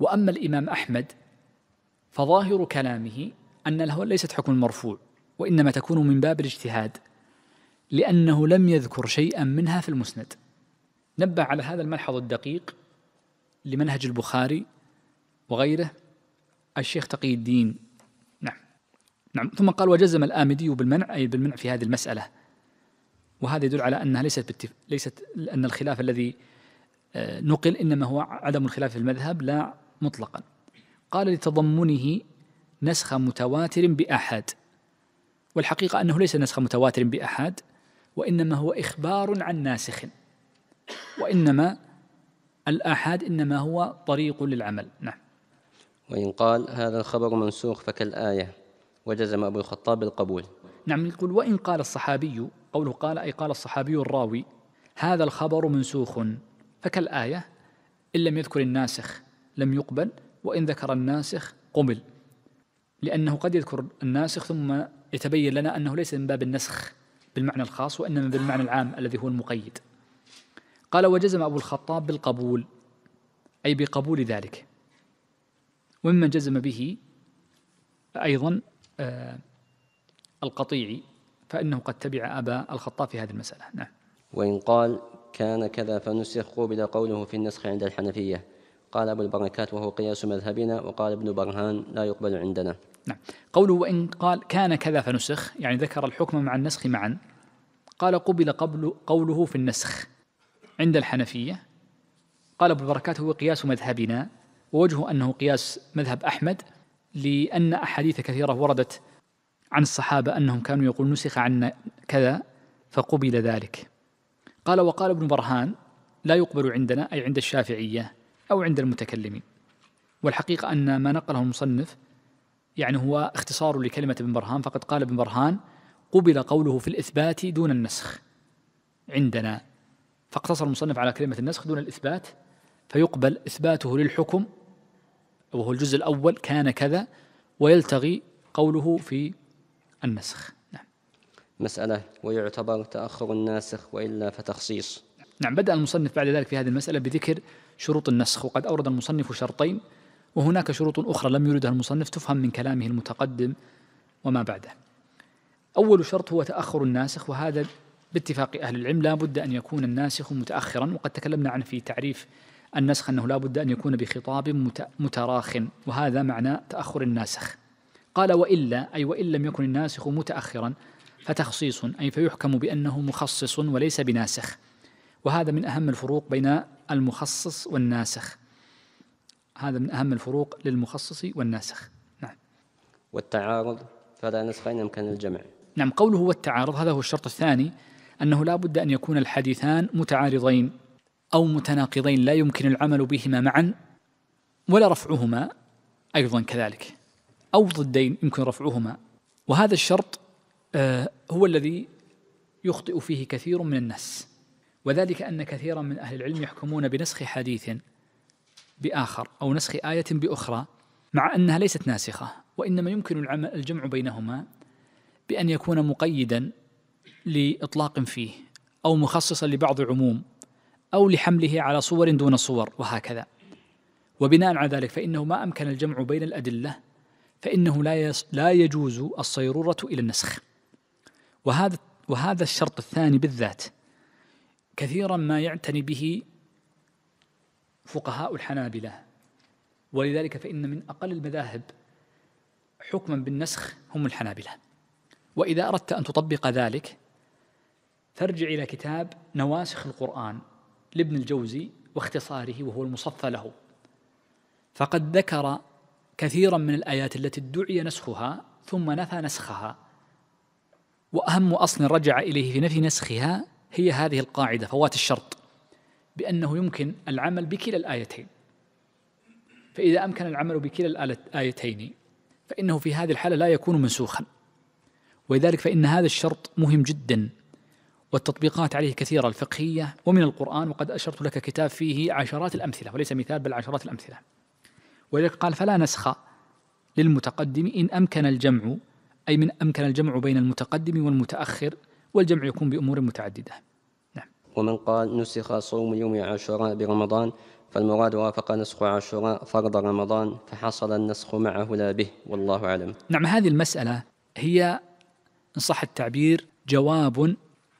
وأما الإمام أحمد فظاهر كلامه أن له ليست حكم المرفوع وإنما تكون من باب الاجتهاد لأنه لم يذكر شيئا منها في المسند نبه على هذا الملحظ الدقيق لمنهج البخاري وغيره الشيخ تقي الدين نعم نعم ثم قال وجزم الآمدي بالمنع أي بالمنع في هذه المسألة وهذا يدل على أنها ليست بالتف... ليست أن الخلاف الذي آه، نقل إنما هو عدم الخلاف في المذهب لا مطلقا قال لتضمنه نسخ متواتر بأحد والحقيقة أنه ليس نسخ متواتر بأحد وإنما هو إخبار عن ناسخ وإنما الآحاد إنما هو طريق للعمل نعم وإن قال هذا الخبر منسوخ فكالآية وجزم أبو الخطاب بالقبول نعم يقول وإن قال الصحابي قوله قال أي قال الصحابي الراوي هذا الخبر منسوخ فكالآية إن لم يذكر الناسخ لم يقبل وإن ذكر الناسخ قبل لأنه قد يذكر الناسخ ثم يتبين لنا أنه ليس من باب النسخ بالمعنى الخاص وإنما بالمعنى العام الذي هو المقيد قال وجزم أبو الخطاب بالقبول أي بقبول ذلك وممن جزم به أيضا آه، القطيعي فإنه قد تبع أبا الخطاب في هذه المسألة نعم وإن قال كان كذا فنسخ قبل قوله في النسخ عند الحنفية قال أبو البركات وهو قياس مذهبنا وقال ابن برهان لا يقبل عندنا نعم قوله وإن قال كان كذا فنسخ يعني ذكر الحكم مع النسخ معا قال قبل قبل قوله في النسخ عند الحنفية قال أبو البركات هو قياس مذهبنا ووجه أنه قياس مذهب أحمد لأن أحاديث كثيرة وردت عن الصحابة أنهم كانوا يقول نسخ عنا كذا فقبل ذلك قال وقال ابن برهان لا يقبل عندنا أي عند الشافعية أو عند المتكلمين والحقيقة أن ما نقله المصنف يعني هو اختصار لكلمة ابن برهان فقد قال ابن برهان قبل قوله في الإثبات دون النسخ عندنا فاقتصر المصنف على كلمة النسخ دون الإثبات فيقبل إثباته للحكم وهو الجزء الأول كان كذا ويلتغي قوله في النسخ نعم مسألة ويعتبر تأخر الناسخ وإلا فتخصيص نعم بدأ المصنف بعد ذلك في هذه المسألة بذكر شروط النسخ وقد أورد المصنف شرطين وهناك شروط أخرى لم يردها المصنف تفهم من كلامه المتقدم وما بعده أول شرط هو تأخر الناسخ وهذا باتفاق أهل العلم لا بد أن يكون الناسخ متأخرا وقد تكلمنا عنه في تعريف النسخ أنه لا بد أن يكون بخطاب متراخ وهذا معنى تأخر الناسخ قال وإلا أي وإن لم يكن الناسخ متأخرا فتخصيص أي فيحكم بأنه مخصص وليس بناسخ وهذا من أهم الفروق بين المخصص والناسخ هذا من أهم الفروق للمخصص والناسخ نعم والتعارض فلا نسخ إن أمكن الجمع نعم قوله والتعارض هذا هو الشرط الثاني أنه لا بد أن يكون الحديثان متعارضين أو متناقضين لا يمكن العمل بهما معا ولا رفعهما أيضا كذلك أو ضدين يمكن رفعهما وهذا الشرط آه، هو الذي يخطئ فيه كثير من الناس وذلك أن كثيرا من أهل العلم يحكمون بنسخ حديث بآخر أو نسخ آية بأخرى مع أنها ليست ناسخة وإنما يمكن الجمع بينهما بأن يكون مقيدا لإطلاق فيه أو مخصصا لبعض عموم أو لحمله على صور دون صور وهكذا وبناء على ذلك فإنه ما أمكن الجمع بين الأدلة فإنه لا لا يجوز الصيرورة إلى النسخ وهذا وهذا الشرط الثاني بالذات كثيرا ما يعتني به فقهاء الحنابلة ولذلك فإن من أقل المذاهب حكما بالنسخ هم الحنابلة وإذا أردت أن تطبق ذلك فارجع إلى كتاب نواسخ القرآن لابن الجوزي واختصاره وهو المصفى له فقد ذكر كثيرا من الآيات التي ادعي نسخها ثم نفى نسخها وأهم أصل رجع إليه في نفي نسخها هي هذه القاعدة فوات الشرط بأنه يمكن العمل بكلا الآيتين فإذا أمكن العمل بكلا الآيتين فإنه في هذه الحالة لا يكون منسوخا ولذلك فإن هذا الشرط مهم جدا والتطبيقات عليه كثيرة الفقهية ومن القرآن وقد أشرت لك كتاب فيه عشرات الأمثلة وليس مثال بل عشرات الأمثلة ولذلك قال فلا نسخ للمتقدم إن أمكن الجمع أي من أمكن الجمع بين المتقدم والمتأخر والجمع يكون بأمور متعددة نعم ومن قال نسخ صوم يوم عاشوراء برمضان فالمراد وافق نسخ عاشوراء فرض رمضان فحصل النسخ معه لا به والله أعلم نعم هذه المسألة هي إن صح التعبير جواب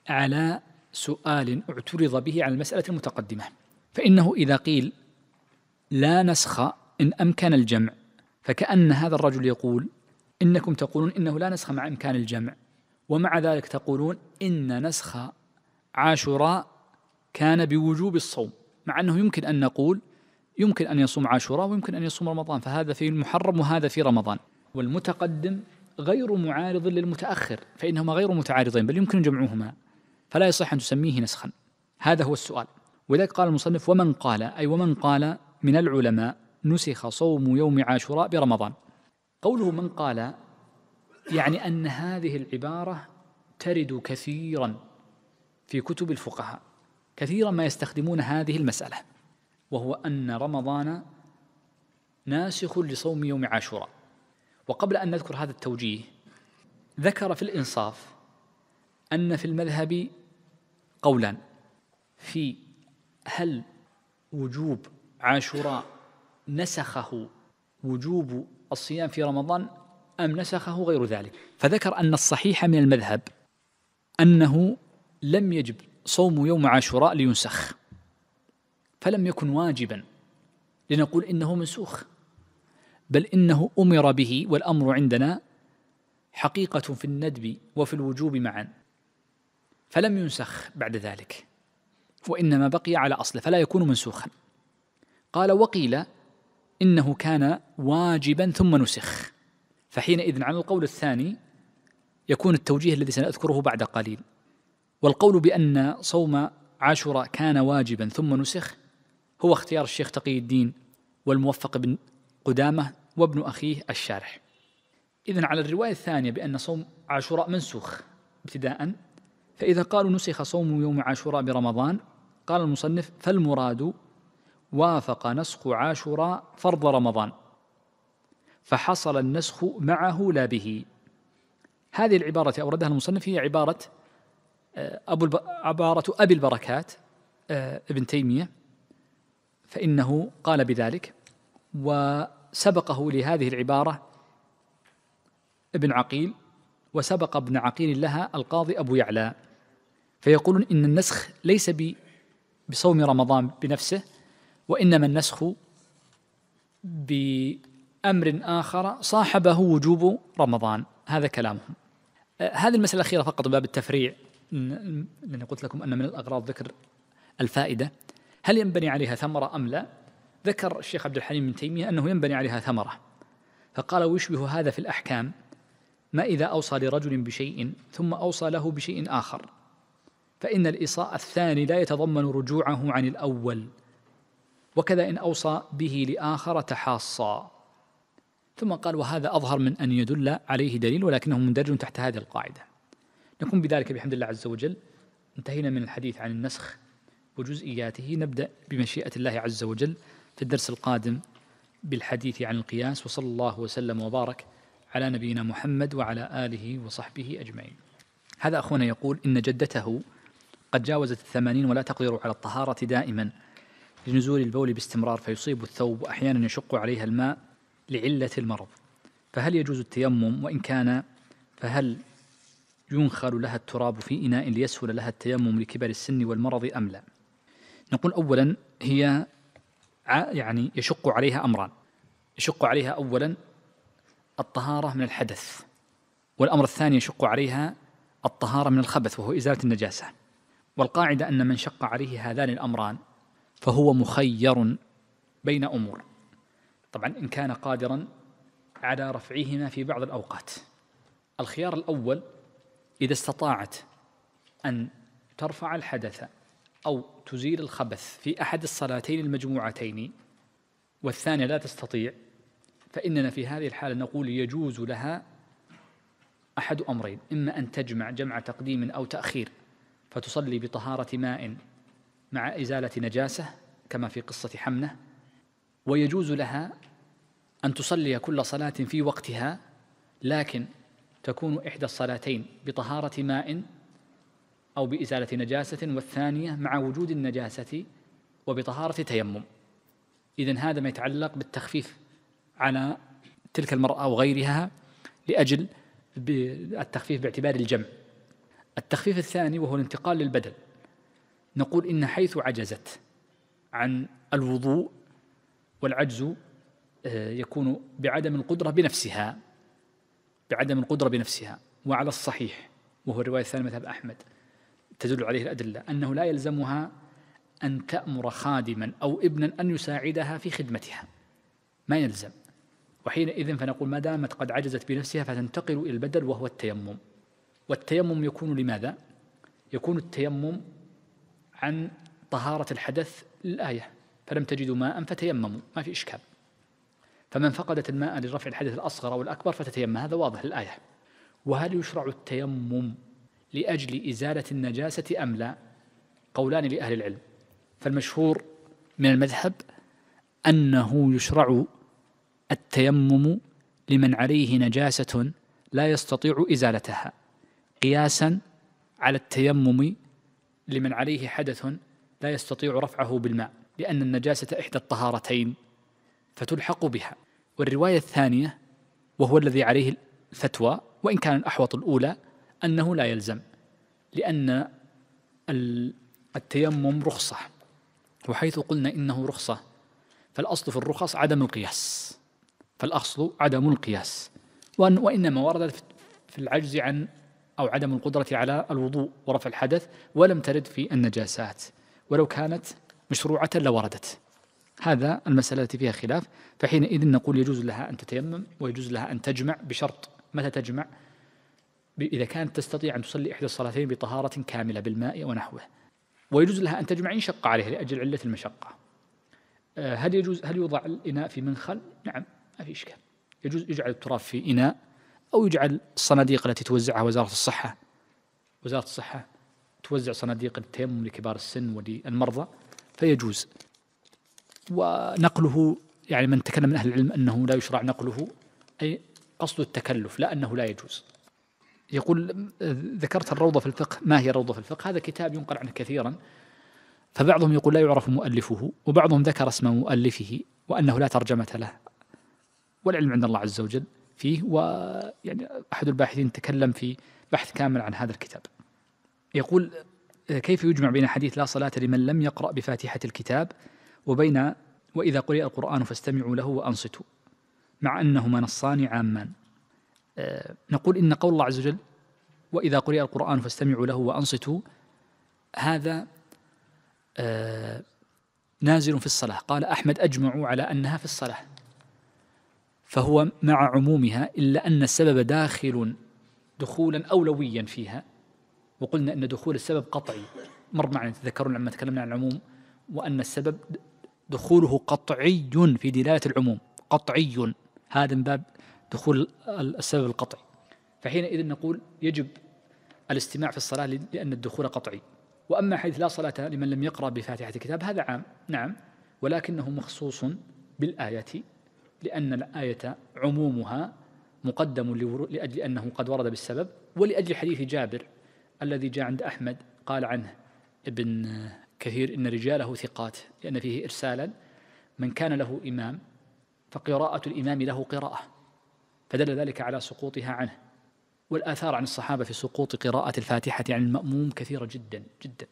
على سؤال اعترض به على المسألة المتقدمة فإنه إذا قيل لا نسخ إن أمكن الجمع فكأن هذا الرجل يقول إنكم تقولون إنه لا نسخ مع إمكان الجمع ومع ذلك تقولون إن نسخ عاشوراء كان بوجوب الصوم مع أنه يمكن أن نقول يمكن أن يصوم عاشوراء ويمكن أن يصوم رمضان فهذا في المحرم وهذا في رمضان والمتقدم غير معارض للمتأخر فإنهما غير متعارضين بل يمكن جمعهما فلا يصح أن تسميه نسخا هذا هو السؤال ولذلك قال المصنف ومن قال أي ومن قال من العلماء نسخ صوم يوم عاشوراء برمضان قوله من قال يعني أن هذه العبارة ترد كثيرا في كتب الفقهاء كثيرا ما يستخدمون هذه المسألة وهو أن رمضان ناسخ لصوم يوم عاشوراء وقبل أن نذكر هذا التوجيه ذكر في الإنصاف أن في المذهب قولان في هل وجوب عاشوراء نسخه وجوب الصيام في رمضان أم نسخه غير ذلك فذكر أن الصحيح من المذهب أنه لم يجب صوم يوم عاشوراء لينسخ فلم يكن واجبا لنقول إنه منسوخ بل إنه أمر به والأمر عندنا حقيقة في الندب وفي الوجوب معا فلم ينسخ بعد ذلك وإنما بقي على أصله فلا يكون منسوخا قال وقيل إنه كان واجبا ثم نسخ فحينئذ على القول الثاني يكون التوجيه الذي سنذكره بعد قليل والقول بأن صوم عاشوراء كان واجبا ثم نسخ هو اختيار الشيخ تقي الدين والموفق بن قدامة وابن أخيه الشارح إذن على الرواية الثانية بأن صوم عاشوراء منسوخ ابتداء فإذا قالوا نسخ صوم يوم عاشوراء برمضان قال المصنف فالمراد وافق نسخ عاشوراء فرض رمضان فحصل النسخ معه لا به هذه العبارة أوردها المصنف هي عبارة آه، أبو عبارة أبي البركات آه، ابن تيمية فإنه قال بذلك وسبقه لهذه العبارة ابن عقيل وسبق ابن عقيل لها القاضي أبو يعلى فيقولون إن النسخ ليس بصوم رمضان بنفسه وإنما النسخ بأمر آخر صاحبه وجوب رمضان هذا كلامهم أه، هذه المسألة الأخيرة فقط باب التفريع لأني قلت لكم أن من الأغراض ذكر الفائدة هل ينبني عليها ثمرة أم لا ذكر الشيخ عبد الحليم بن تيمية أنه ينبني عليها ثمرة فقال ويشبه هذا في الأحكام ما إذا أوصى لرجل بشيء ثم أوصى له بشيء آخر فإن الإصاء الثاني لا يتضمن رجوعه عن الأول وكذا إن أوصى به لآخر تحاصى ثم قال وهذا أظهر من أن يدل عليه دليل ولكنه مندرج تحت هذه القاعدة نكون بذلك بحمد الله عز وجل انتهينا من الحديث عن النسخ وجزئياته نبدأ بمشيئة الله عز وجل في الدرس القادم بالحديث عن القياس وصلى الله وسلم وبارك على نبينا محمد وعلى آله وصحبه أجمعين هذا أخونا يقول إن جدته قد جاوزت الثمانين ولا تقدر على الطهارة دائما لنزول البول باستمرار فيصيب الثوب وأحيانا يشق عليها الماء لعلة المرض فهل يجوز التيمم وإن كان فهل ينخل لها التراب في إناء ليسهل لها التيمم لكبر السن والمرض أم لا نقول أولا هي يعني يشق عليها أمران يشق عليها أولا الطهارة من الحدث والأمر الثاني يشق عليها الطهارة من الخبث وهو إزالة النجاسة والقاعدة أن من شق عليه هذان الأمران فهو مخير بين أمور طبعا إن كان قادرا على رفعهما في بعض الأوقات الخيار الأول إذا استطاعت أن ترفع الحدث أو تزيل الخبث في أحد الصلاتين المجموعتين والثانية لا تستطيع فإننا في هذه الحالة نقول يجوز لها أحد أمرين إما أن تجمع جمع تقديم أو تأخير فتصلي بطهارة ماء مع إزالة نجاسة كما في قصة حمنة ويجوز لها أن تصلي كل صلاة في وقتها لكن تكون إحدى الصلاتين بطهارة ماء أو بإزالة نجاسة والثانية مع وجود النجاسة وبطهارة تيمم إذا هذا ما يتعلق بالتخفيف على تلك المرأة وغيرها لأجل التخفيف باعتبار الجمع التخفيف الثاني وهو الانتقال للبدل نقول إن حيث عجزت عن الوضوء والعجز آه، يكون بعدم القدرة بنفسها بعدم القدرة بنفسها وعلى الصحيح وهو الرواية الثانية مذهب أحمد تدل عليه الأدلة أنه لا يلزمها أن تأمر خادما أو ابنا أن يساعدها في خدمتها ما يلزم وحينئذ فنقول ما دامت قد عجزت بنفسها فتنتقل إلى البدل وهو التيمم والتيمم يكون لماذا؟ يكون التيمم عن طهارة الحدث للآية فلم تجدوا ماء فتيمموا ما في إشكال فمن فقدت الماء لرفع الحدث الأصغر أو الأكبر فتتيمم هذا واضح الآية وهل يشرع التيمم لأجل إزالة النجاسة أم لا قولان لأهل العلم فالمشهور من المذهب أنه يشرع التيمم لمن عليه نجاسة لا يستطيع إزالتها قياسا على التيمم لمن عليه حدث لا يستطيع رفعه بالماء لأن النجاسة إحدى الطهارتين فتلحق بها والرواية الثانية وهو الذي عليه الفتوى وإن كان الأحوط الأولى أنه لا يلزم لأن التيمم رخصة وحيث قلنا إنه رخصة فالأصل في الرخص عدم القياس فالأصل عدم القياس وإنما ورد في العجز عن أو عدم القدرة على الوضوء ورفع الحدث ولم ترد في النجاسات ولو كانت مشروعة لوردت هذا المسألة التي فيها خلاف فحينئذ نقول يجوز لها أن تتيمم ويجوز لها أن تجمع بشرط متى تجمع إذا كانت تستطيع أن تصلي إحدى الصلاتين بطهارة كاملة بالماء ونحوه ويجوز لها أن تجمع إن شق عليها لأجل علة المشقة آه، هل يجوز هل يوضع الإناء في منخل؟ نعم ما في إشكال يجوز يجعل التراب في إناء أو يجعل الصناديق التي توزعها وزارة الصحة وزارة الصحة توزع صناديق التيمم لكبار السن وللمرضى فيجوز ونقله يعني من تكلم من أهل العلم أنه لا يشرع نقله أي قصد التكلف لا أنه لا يجوز يقول ذكرت الروضة في الفقه ما هي الروضة في الفقه هذا كتاب ينقل عنه كثيرا فبعضهم يقول لا يعرف مؤلفه وبعضهم ذكر اسم مؤلفه وأنه لا ترجمة له والعلم عند الله عز وجل فيه ويعني أحد الباحثين تكلم في بحث كامل عن هذا الكتاب يقول كيف يجمع بين حديث لا صلاة لمن لم يقرأ بفاتحة الكتاب وبين وإذا قرئ القرآن فاستمعوا له وأنصتوا مع أنهما نصان عامان آه، نقول إن قول الله عز وجل وإذا قرئ القرآن فاستمعوا له وأنصتوا هذا آه، نازل في الصلاة قال أحمد أجمعوا على أنها في الصلاة فهو مع عمومها إلا أن السبب داخل دخولا أولويا فيها وقلنا أن دخول السبب قطعي مر معنا تذكرون لما تكلمنا عن العموم وأن السبب دخوله قطعي في دلالة العموم قطعي هذا من باب دخول السبب القطعي فحينئذ نقول يجب الاستماع في الصلاة لأن الدخول قطعي وأما حيث لا صلاة لمن لم يقرأ بفاتحة الكتاب هذا عام نعم ولكنه مخصوص بالآية لأن الآية عمومها مقدم لأجل أنه قد ورد بالسبب ولأجل حديث جابر الذي جاء عند أحمد قال عنه ابن كثير إن رجاله ثقات لأن فيه إرسالا من كان له إمام فقراءة الإمام له قراءة فدل ذلك على سقوطها عنه والآثار عن الصحابة في سقوط قراءة الفاتحة عن يعني المأموم كثيرة جدا جدا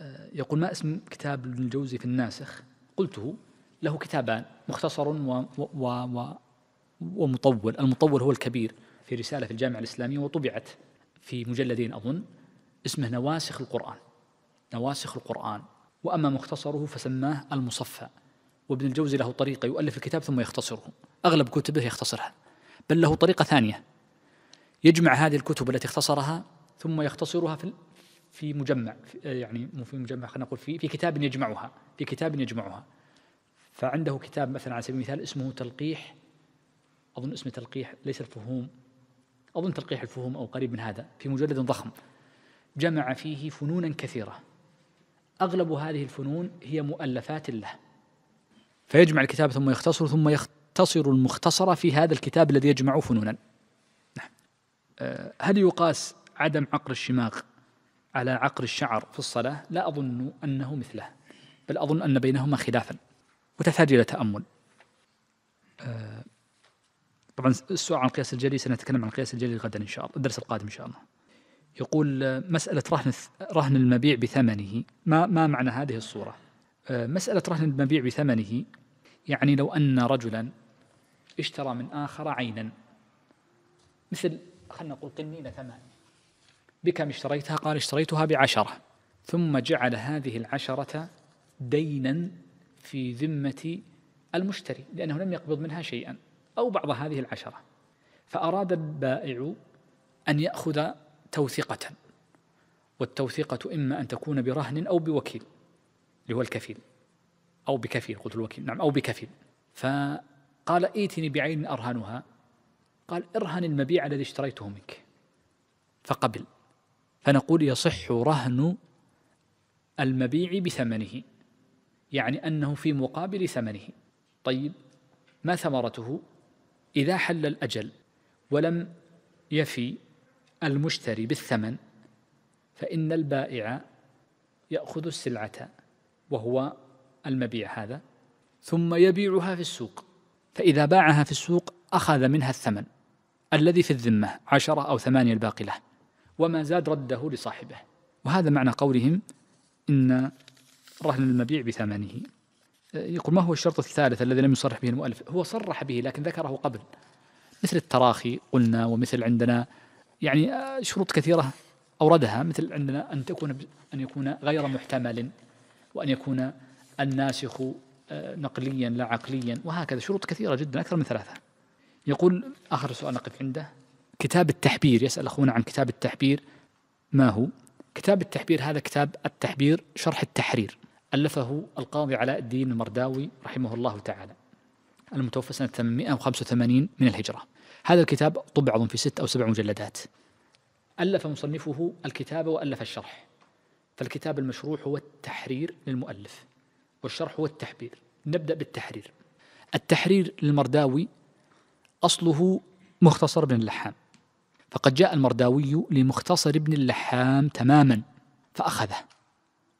آه، يقول ما اسم كتاب ابن الجوزي في الناسخ قلته له كتابان مختصر و و و ومطول المطول هو الكبير في رسالة في الجامعة الإسلامية وطبعت في مجلدين أظن اسمه نواسخ القرآن نواسخ القرآن وأما مختصره فسماه المصفى وابن الجوزي له طريقة يؤلف الكتاب ثم يختصره أغلب كتبه يختصرها بل له طريقة ثانية يجمع هذه الكتب التي اختصرها ثم يختصرها في في مجمع يعني مو في مجمع خلينا نقول في في كتاب يجمعها في كتاب يجمعها فعنده كتاب مثلا على سبيل المثال اسمه تلقيح أظن اسمه تلقيح ليس الفهوم أظن تلقيح الفهوم أو قريب من هذا في مجلد ضخم جمع فيه فنونا كثيرة أغلب هذه الفنون هي مؤلفات له فيجمع الكتاب ثم يختصر ثم يختصر المختصر في هذا الكتاب الذي يجمع فنونا نعم. أه، هل يقاس عدم عقر الشماغ على عقر الشعر في الصلاة لا أظن أنه مثله بل أظن أن بينهما خلافا وتحتاج إلى تأمل آه، طبعا السؤال عن قياس الجلي سنتكلم عن قياس الجلي غدا إن شاء الله الدرس القادم إن شاء الله يقول مسألة رهن رهن المبيع بثمنه ما ما معنى هذه الصورة؟ آه، مسألة رهن المبيع بثمنه يعني لو أن رجلا اشترى من آخر عينا مثل خلينا نقول قنينة ثمن بكم اشتريتها؟ قال اشتريتها بعشرة ثم جعل هذه العشرة دينا في ذمة المشتري لأنه لم يقبض منها شيئا أو بعض هذه العشرة فأراد البائع أن يأخذ توثيقة والتوثيقة إما أن تكون برهن أو بوكيل اللي هو الكفيل أو بكفيل قلت الوكيل نعم أو بكفيل فقال ائتني بعين أرهنها قال ارهن المبيع الذي اشتريته منك فقبل فنقول يصح رهن المبيع بثمنه يعني أنه في مقابل ثمنه طيب ما ثمرته إذا حل الأجل ولم يفي المشتري بالثمن فإن البائع يأخذ السلعة وهو المبيع هذا ثم يبيعها في السوق فإذا باعها في السوق أخذ منها الثمن الذي في الذمة عشرة أو ثمانية الباقي له وما زاد رده لصاحبه وهذا معنى قولهم إن رهن المبيع بثمنه آه، يقول ما هو الشرط الثالث الذي لم يصرح به المؤلف هو صرح به لكن ذكره قبل مثل التراخي قلنا ومثل عندنا يعني آه، شروط كثيرة أوردها مثل عندنا أن تكون أن يكون غير محتمل وأن يكون الناسخ آه، نقليا لا عقليا وهكذا شروط كثيرة جدا أكثر من ثلاثة يقول آخر سؤال نقف عنده كتاب التحبير يسأل أخونا عن كتاب التحبير ما هو كتاب التحبير هذا كتاب التحبير شرح التحرير ألفه القاضي علاء الدين المرداوي رحمه الله تعالى المتوفى سنة 885 من الهجرة هذا الكتاب طبع في ست أو سبع مجلدات ألف مصنفه الكتاب وألف الشرح فالكتاب المشروع هو التحرير للمؤلف والشرح هو التحبير نبدأ بالتحرير التحرير للمرداوي أصله مختصر ابن اللحام فقد جاء المرداوي لمختصر ابن اللحام تماما فأخذه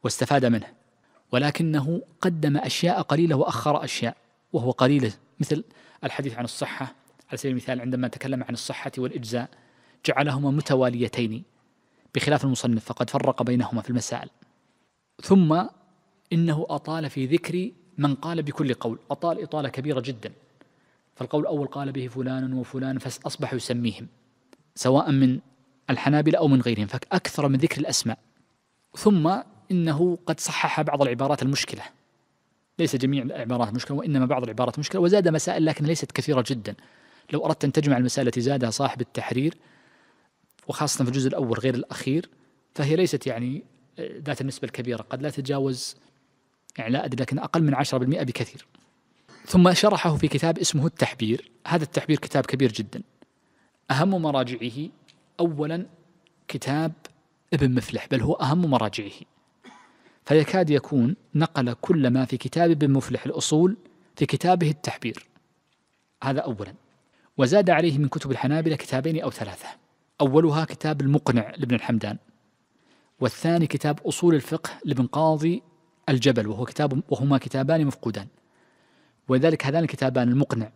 واستفاد منه ولكنه قدم أشياء قليلة وأخر أشياء وهو قليلة مثل الحديث عن الصحة على سبيل المثال عندما تكلم عن الصحة والإجزاء جعلهما متواليتين بخلاف المصنف فقد فرق بينهما في المسائل ثم إنه أطال في ذكر من قال بكل قول أطال إطالة كبيرة جدا فالقول الأول قال به فلان وفلان فأصبح يسميهم سواء من الحنابلة أو من غيرهم فأكثر من ذكر الأسماء ثم انه قد صحح بعض العبارات المشكله ليس جميع العبارات مشكله وانما بعض العبارات مشكله وزاد مسائل لكن ليست كثيره جدا لو اردت ان تجمع المسائل التي زادها صاحب التحرير وخاصه في الجزء الاول غير الاخير فهي ليست يعني آه، ذات النسبه الكبيره قد لا تتجاوز يعني لا ادري لكن اقل من 10% بكثير ثم شرحه في كتاب اسمه التحبير هذا التحبير كتاب كبير جدا أهم مراجعه أولا كتاب ابن مفلح بل هو أهم مراجعه فيكاد يكون نقل كل ما في كتاب ابن مفلح الأصول في كتابه التحبير هذا أولا وزاد عليه من كتب الحنابلة كتابين أو ثلاثة أولها كتاب المقنع لابن الحمدان والثاني كتاب أصول الفقه لابن قاضي الجبل وهو كتاب وهما كتابان مفقودان ولذلك هذان الكتابان المقنع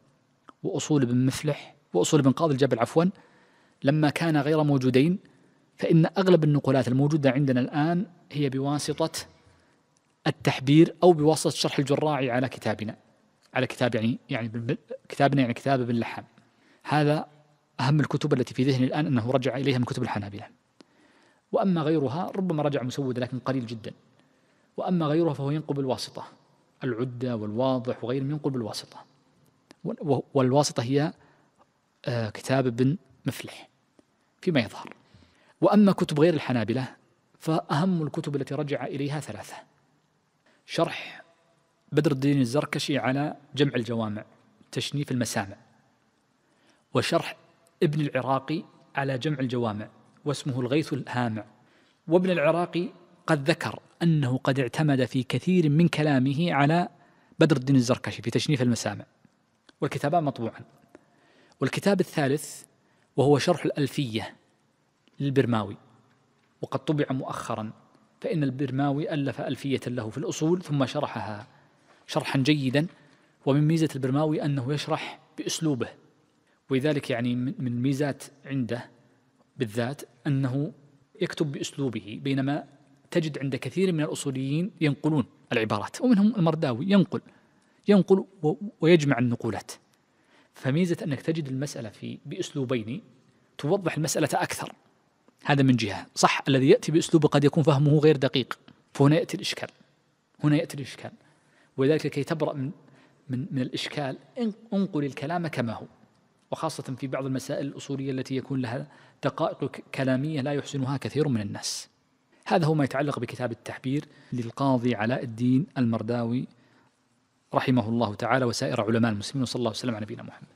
وأصول ابن مفلح وأصول ابن قاضي الجبل عفوا لما كان غير موجودين فإن أغلب النقولات الموجودة عندنا الآن هي بواسطة التحبير أو بواسطة شرح الجراعي على كتابنا على كتاب يعني يعني كتابنا يعني كتاب ابن لحام هذا أهم الكتب التي في ذهني الآن أنه رجع إليها من كتب الحنابلة وأما غيرها ربما رجع مسودة لكن قليل جدا وأما غيرها فهو ينقل بالواسطة العدة والواضح وغيرهم ينقل بالواسطة والواسطة هي آه، كتاب ابن مفلح فيما يظهر وأما كتب غير الحنابلة فأهم الكتب التي رجع إليها ثلاثة شرح بدر الدين الزركشي على جمع الجوامع تشنيف المسامع وشرح ابن العراقي على جمع الجوامع واسمه الغيث الهامع وابن العراقي قد ذكر أنه قد اعتمد في كثير من كلامه على بدر الدين الزركشي في تشنيف المسامع والكتابان مطبوعا والكتاب الثالث وهو شرح الألفية للبرماوي وقد طبع مؤخرا فإن البرماوي ألف ألفية له في الأصول ثم شرحها شرحا جيدا ومن ميزة البرماوي أنه يشرح بأسلوبه ولذلك يعني من ميزات عنده بالذات أنه يكتب بأسلوبه بينما تجد عند كثير من الأصوليين ينقلون العبارات ومنهم المرداوي ينقل ينقل ويجمع النقولات فميزة أنك تجد المسألة في بأسلوبين توضح المسألة أكثر هذا من جهة صح الذي يأتي بأسلوبه قد يكون فهمه غير دقيق فهنا يأتي الإشكال هنا يأتي الإشكال ولذلك كي تبرأ من من, من الإشكال انقل الكلام كما هو وخاصة في بعض المسائل الأصولية التي يكون لها دقائق كلامية لا يحسنها كثير من الناس هذا هو ما يتعلق بكتاب التحبير للقاضي علاء الدين المرداوي رحمه الله تعالى وسائر علماء المسلمين وصلى الله وسلم على نبينا محمد